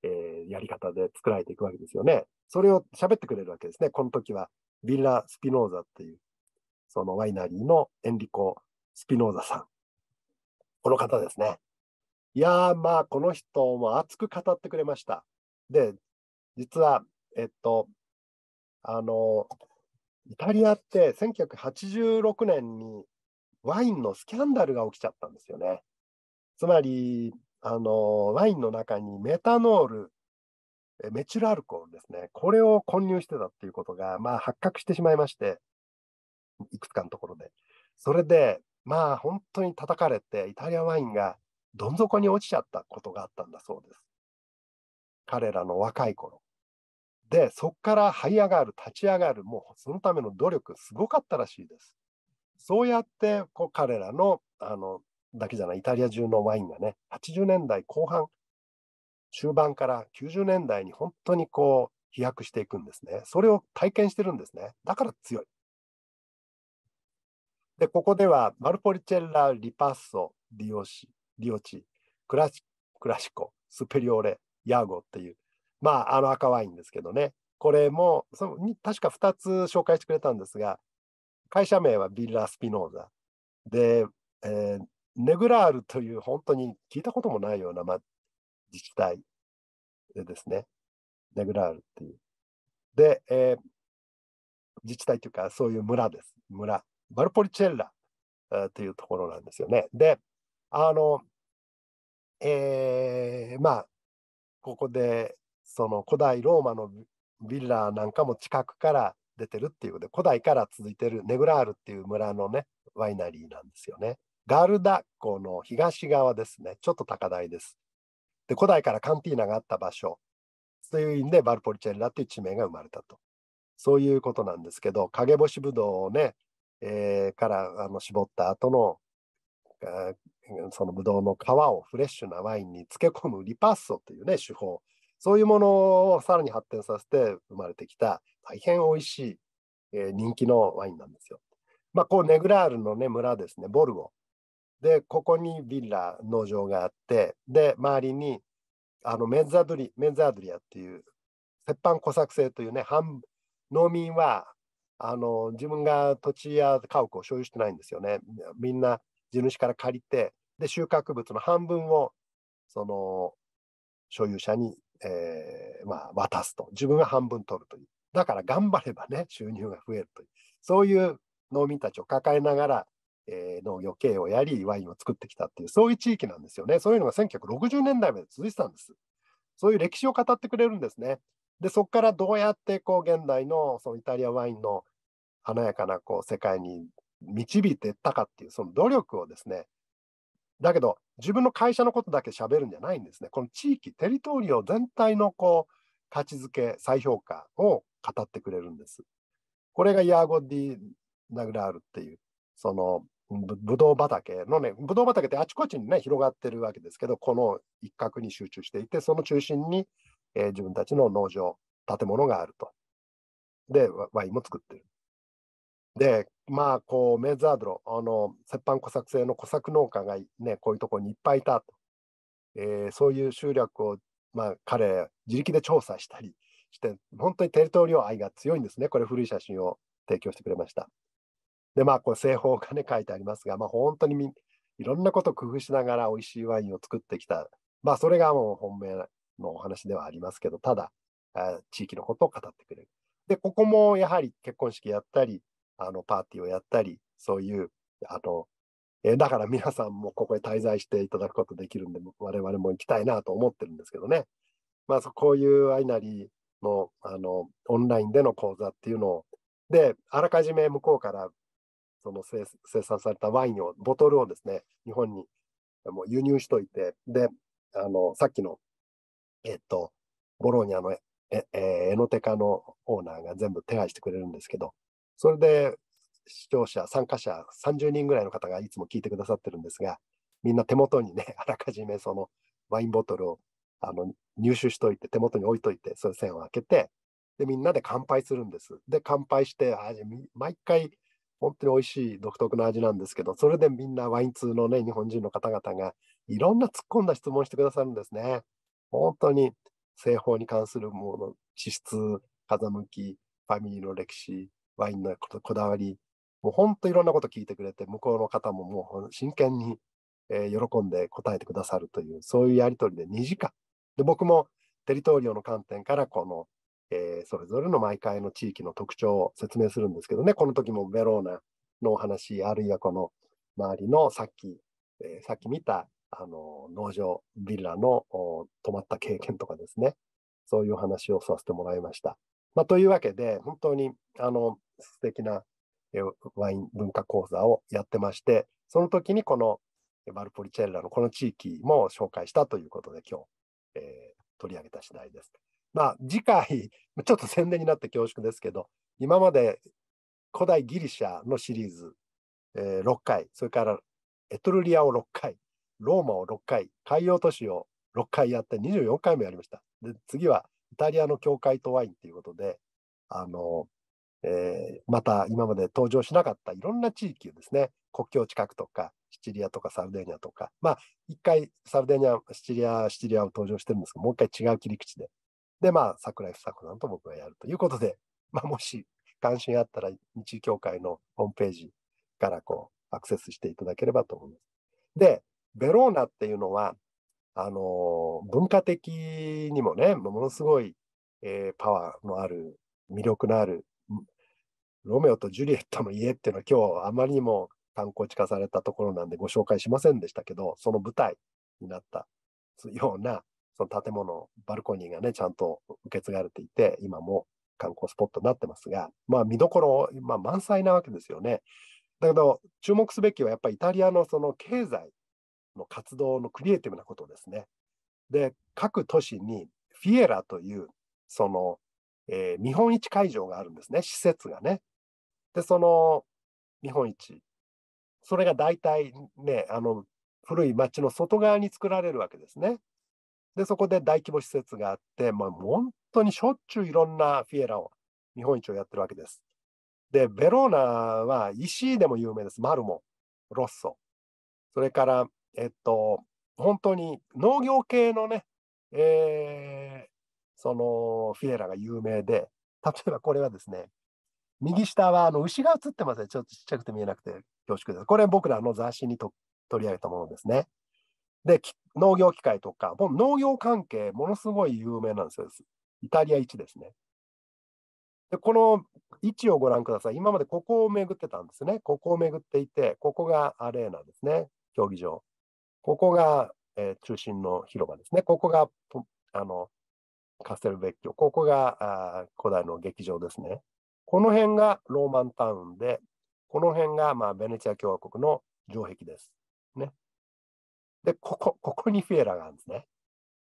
S1: えー、やり方で作られていくわけですよね。それを喋ってくれるわけですね。この時は、ビラ・スピノーザっていう、そのワイナリーのエンリコ・スピノーザさん。この方ですね。いやー、まあ、この人も熱く語ってくれました。で、実は、えっと、あの、イタリアって1986年にワインのスキャンダルが起きちゃったんですよね。つまり、あのワインの中にメタノール、メチュラルコールですね、これを混入してたっていうことが、まあ、発覚してしまいまして、いくつかのところで。それで、まあ、本当に叩かれて、イタリアワインがどん底に落ちちゃったことがあったんだそうです。彼らの若い頃。で、そこから這い上がる、立ち上がる、もうそのための努力、すごかったらしいです。そうやってこう彼らのあのだけじゃない、イタリア中のワインがね、80年代後半、中盤から90年代に本当にこう飛躍していくんですね。それを体験してるんですね。だから強い。で、ここでは、マルポリチェッラ・リパッソ・ディオシ、ディオチ、クラシクラシコ、スペリオレ、ヤーゴっていうまあ、あの赤ワインですけどね、これもその確か2つ紹介してくれたんですが、会社名はビッラ・スピノーザ。で、えー、ネグラールという本当に聞いたこともないような、ま、自治体でですね、ネグラールっていう。で、えー、自治体というか、そういう村です。村。バルポリチェッラ、えー、というところなんですよね。で、あの、えー、まあ、ここでその古代ローマのビラなんかも近くから出てるっていうことで古代から続いてるネグラールっていう村のねワイナリーなんですよね。ガルダ湖の東側ですね。ちょっと高台です。で、古代からカンティーナがあった場所という意味でバルポリチェッラという地名が生まれたと。そういうことなんですけど、陰干しぶどうをね、えー、からあの絞った後の、そのぶどうの皮をフレッシュなワインに漬け込むリパッソというね、手法。そういうものをさらに発展させて生まれてきた大変美味しい、えー、人気のワインなんですよ。まあ、こうネグラールの、ね、村ですね、ボルゴ。で、ここにビッラ農場があって、で、周りにあのメンザドリ、メンザドリアっていう、鉄板小作製というね、半農民はあの自分が土地や家屋を所有してないんですよね。みんな地主から借りて、で、収穫物の半分をその所有者にえー、まあ、渡すと。自分が半分取るという。だから頑張ればね、収入が増えるという。そういう農民たちを抱えながら、えー、農業経営をやり、ワインを作ってきたっていう、そういう地域なんですよね。そういうのが1960年代まで続いてたんです。そういう歴史を語ってくれるんですね。で、そこからどうやってこう現代のそのイタリアワインの華やかなこう世界に導いていったかっていう、その努力をですね、だけど、自分の会社のことだけ喋るんじゃないんですね。この地域、テリトリオ全体のこう価値づけ、再評価を語ってくれるんです。これがヤーゴ・ディ・ナグラールっていう、そのぶどう畑のね、ぶどう畑ってあちこちにね、広がってるわけですけど、この一角に集中していて、その中心に、えー、自分たちの農場、建物があると。で、ワインも作ってる。で、まあ、こう、メザードロ、あの、折半小作製の小作農家がね、こういうところにいっぱいいたと。えー、そういう集落を、まあ、彼、自力で調査したりして、本当にテリトリオ愛が強いんですね。これ、古い写真を提供してくれました。で、まあ、こう、製法がね、書いてありますが、まあ、本当にみいろんなことを工夫しながら美味しいワインを作ってきた。まあ、それがもう本命のお話ではありますけど、ただ、地域のことを語ってくれる。で、ここもやはり結婚式やったり、あのパーティーをやったり、そういう、あの、えだから皆さんもここへ滞在していただくことできるんで、我々も行きたいなと思ってるんですけどね。まあ、こういうアイナリーの、あの、オンラインでの講座っていうのを、で、あらかじめ向こうから、その生産されたワインを、ボトルをですね、日本にもう輸入しといて、で、あの、さっきの、えっと、ボローニャのえ、えエノテカのオーナーが全部手配してくれるんですけど、それで視聴者、参加者30人ぐらいの方がいつも聞いてくださってるんですが、みんな手元にね、(laughs) あらかじめそのワインボトルをあの入手しといて、手元に置いといて、そういう線を開けて、で、みんなで乾杯するんです。で、乾杯して、あ毎回、本当に美味しい独特の味なんですけど、それでみんなワイン通のね、日本人の方々がいろんな突っ込んだ質問してくださるんですね。本当に製法に関するもの、地質、風向き、ファミリーの歴史、ワインのこだわり、もう本当いろんなこと聞いてくれて、向こうの方ももう真剣に、えー、喜んで答えてくださるという、そういうやり取りで2時間。で、僕もテリトリオの観点から、この、えー、それぞれの毎回の地域の特徴を説明するんですけどね、この時もベローナのお話、あるいはこの周りのさっき、えー、さっき見たあの農場、ビラの泊まった経験とかですね、そういう話をさせてもらいました。まあ、というわけで、本当にあの素敵なワイン文化講座をやってまして、その時にこのバルポリチェッラのこの地域も紹介したということで、今日、えー、取り上げた次第です。まあ、次回、(laughs) ちょっと宣伝になって恐縮ですけど、今まで古代ギリシャのシリーズ、えー、6回、それからエトルリアを6回、ローマを6回、海洋都市を6回やって24回もやりました。で次はイタリアの教会とワインということで、あのえー、また今まで登場しなかったいろんな地域をですね、国境近くとか、シチリアとかサルデーニャとか、まあ、一回サルデーニャ、シチリア、シチリアを登場してるんですけど、もう一回違う切り口で。で、まあ、桜井房子さんと僕がやるということで、(laughs) まあ、もし関心あったら、日協会のホームページからこう、アクセスしていただければと思います。で、ベローナっていうのは、あのー、文化的にもね、ものすごい、えー、パワーのある、魅力のあるロメオとジュリエットの家っていうのは今日あまりにも観光地化されたところなんでご紹介しませんでしたけど、その舞台になったような、その建物、バルコニーがね、ちゃんと受け継がれていて、今も観光スポットになってますが、まあ見どころ、まあ満載なわけですよね。だけど、注目すべきはやっぱりイタリアのその経済の活動のクリエイティブなことですね。で、各都市にフィエラという、その、えー、見本市会場があるんですね、施設がね。で、その日本一。それが大体ね、あの古い町の外側に作られるわけですね。で、そこで大規模施設があって、まあ、本当にしょっちゅういろんなフィエラを、日本一をやってるわけです。で、ベローナは石でも有名です。マルモ、ロッソ。それから、えっと、本当に農業系のね、えー、そのフィエラが有名で、例えばこれはですね、右下はあの牛が写ってますね。ちょっとちっちゃくて見えなくて恐縮です。これ僕らの雑誌にと取り上げたものですね。で、農業機械とか、もう農業関係、ものすごい有名なんですよ。イタリア1ですね。で、この位置をご覧ください。今までここを巡ってたんですね。ここを巡っていて、ここがアレーナですね。競技場。ここが、えー、中心の広場ですね。ここがあのカステルベッキョ。ここがあ古代の劇場ですね。この辺がローマンタウンで、この辺がまあベネチア共和国の城壁です。ね。で、ここ、ここにフィエラがあるんですね。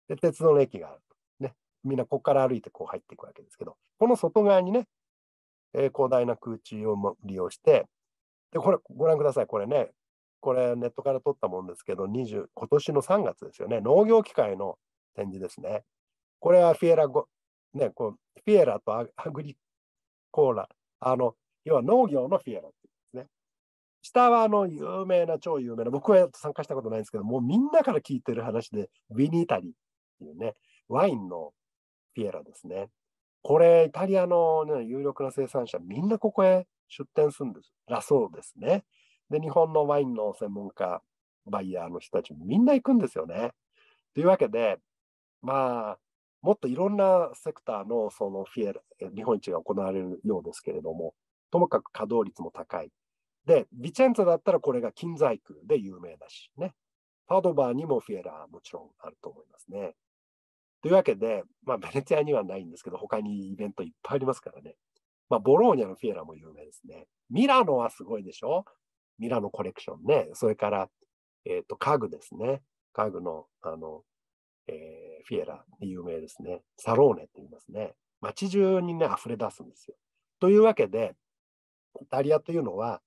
S1: で、鉄道の駅がある。ね。みんなここから歩いてこう入っていくわけですけど、この外側にね、えー、広大な空中を利用して、で、これ、ご覧ください。これね、これネットから撮ったもんですけど、20今年の3月ですよね、農業機械の展示ですね。これはフィエラ、ね、こうフィエラとアグリコーラ。あの、要は農業のフィエラっていうんですね。下はあの、有名な、超有名な、僕は参加したことないんですけど、もうみんなから聞いてる話で、ウィニタリっていうね、ワインのフィエラですね。これ、イタリアの、ね、有力な生産者、みんなここへ出店するんです。だそうですね。で、日本のワインの専門家、バイヤーの人たち、もみんな行くんですよね。というわけで、まあ、もっといろんなセクターのそのフィエラ日本一が行われるようですけれども、ともかく稼働率も高い。で、ビチェンツァだったらこれが金細工で有名だし、ね。パドバーにもフィエラーもちろんあると思いますね。というわけで、まあ、ベネツィアにはないんですけど、他にイベントいっぱいありますからね。まあ、ボローニャのフィエラも有名ですね。ミラノはすごいでしょミラノコレクションね。それから、えっ、ー、と、家具ですね。家具の、あの、えー、フィエラで有名ですね。サローネって言いますね。街中にね、溢れ出すんですよ。というわけで、イタリアというのは、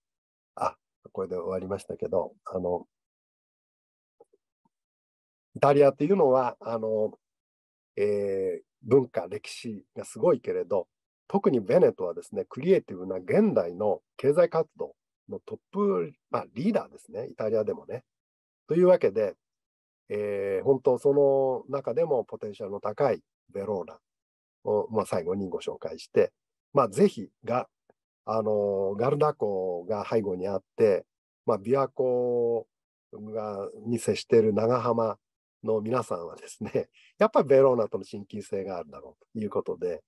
S1: あ、これで終わりましたけど、あの、イタリアというのは、あの、えー、文化、歴史がすごいけれど、特にベネトはですね、クリエイティブな現代の経済活動のトップ、まあ、リーダーですね、イタリアでもね。というわけで、えー、本当その中でもポテンシャルの高いベローナを、まあ、最後にご紹介して、まあ、ぜひが、あのガルダ湖が背後にあって、まあ、琵琶湖がに接している長浜の皆さんはですね、(laughs) やっぱりベローナとの親近性があるだろうということで、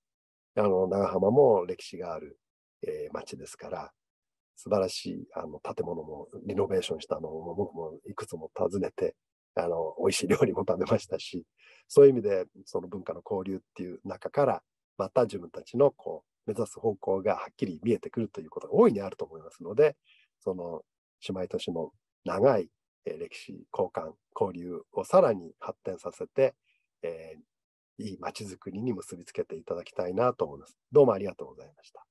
S1: あの長浜も歴史がある、えー、町ですから、素晴らしいあの建物もリノベーションしたのを僕もいくつも訪ねて、あの、美味しい料理も食べましたし、(laughs) そういう意味で、その文化の交流っていう中から、また自分たちのこう、目指す方向がはっきり見えてくるということが大いにあると思いますので、その姉妹都市の長い歴史交換交流をさらに発展させて、えー、いい街づくりに結びつけていただきたいなと思います。どうもありがとうございました。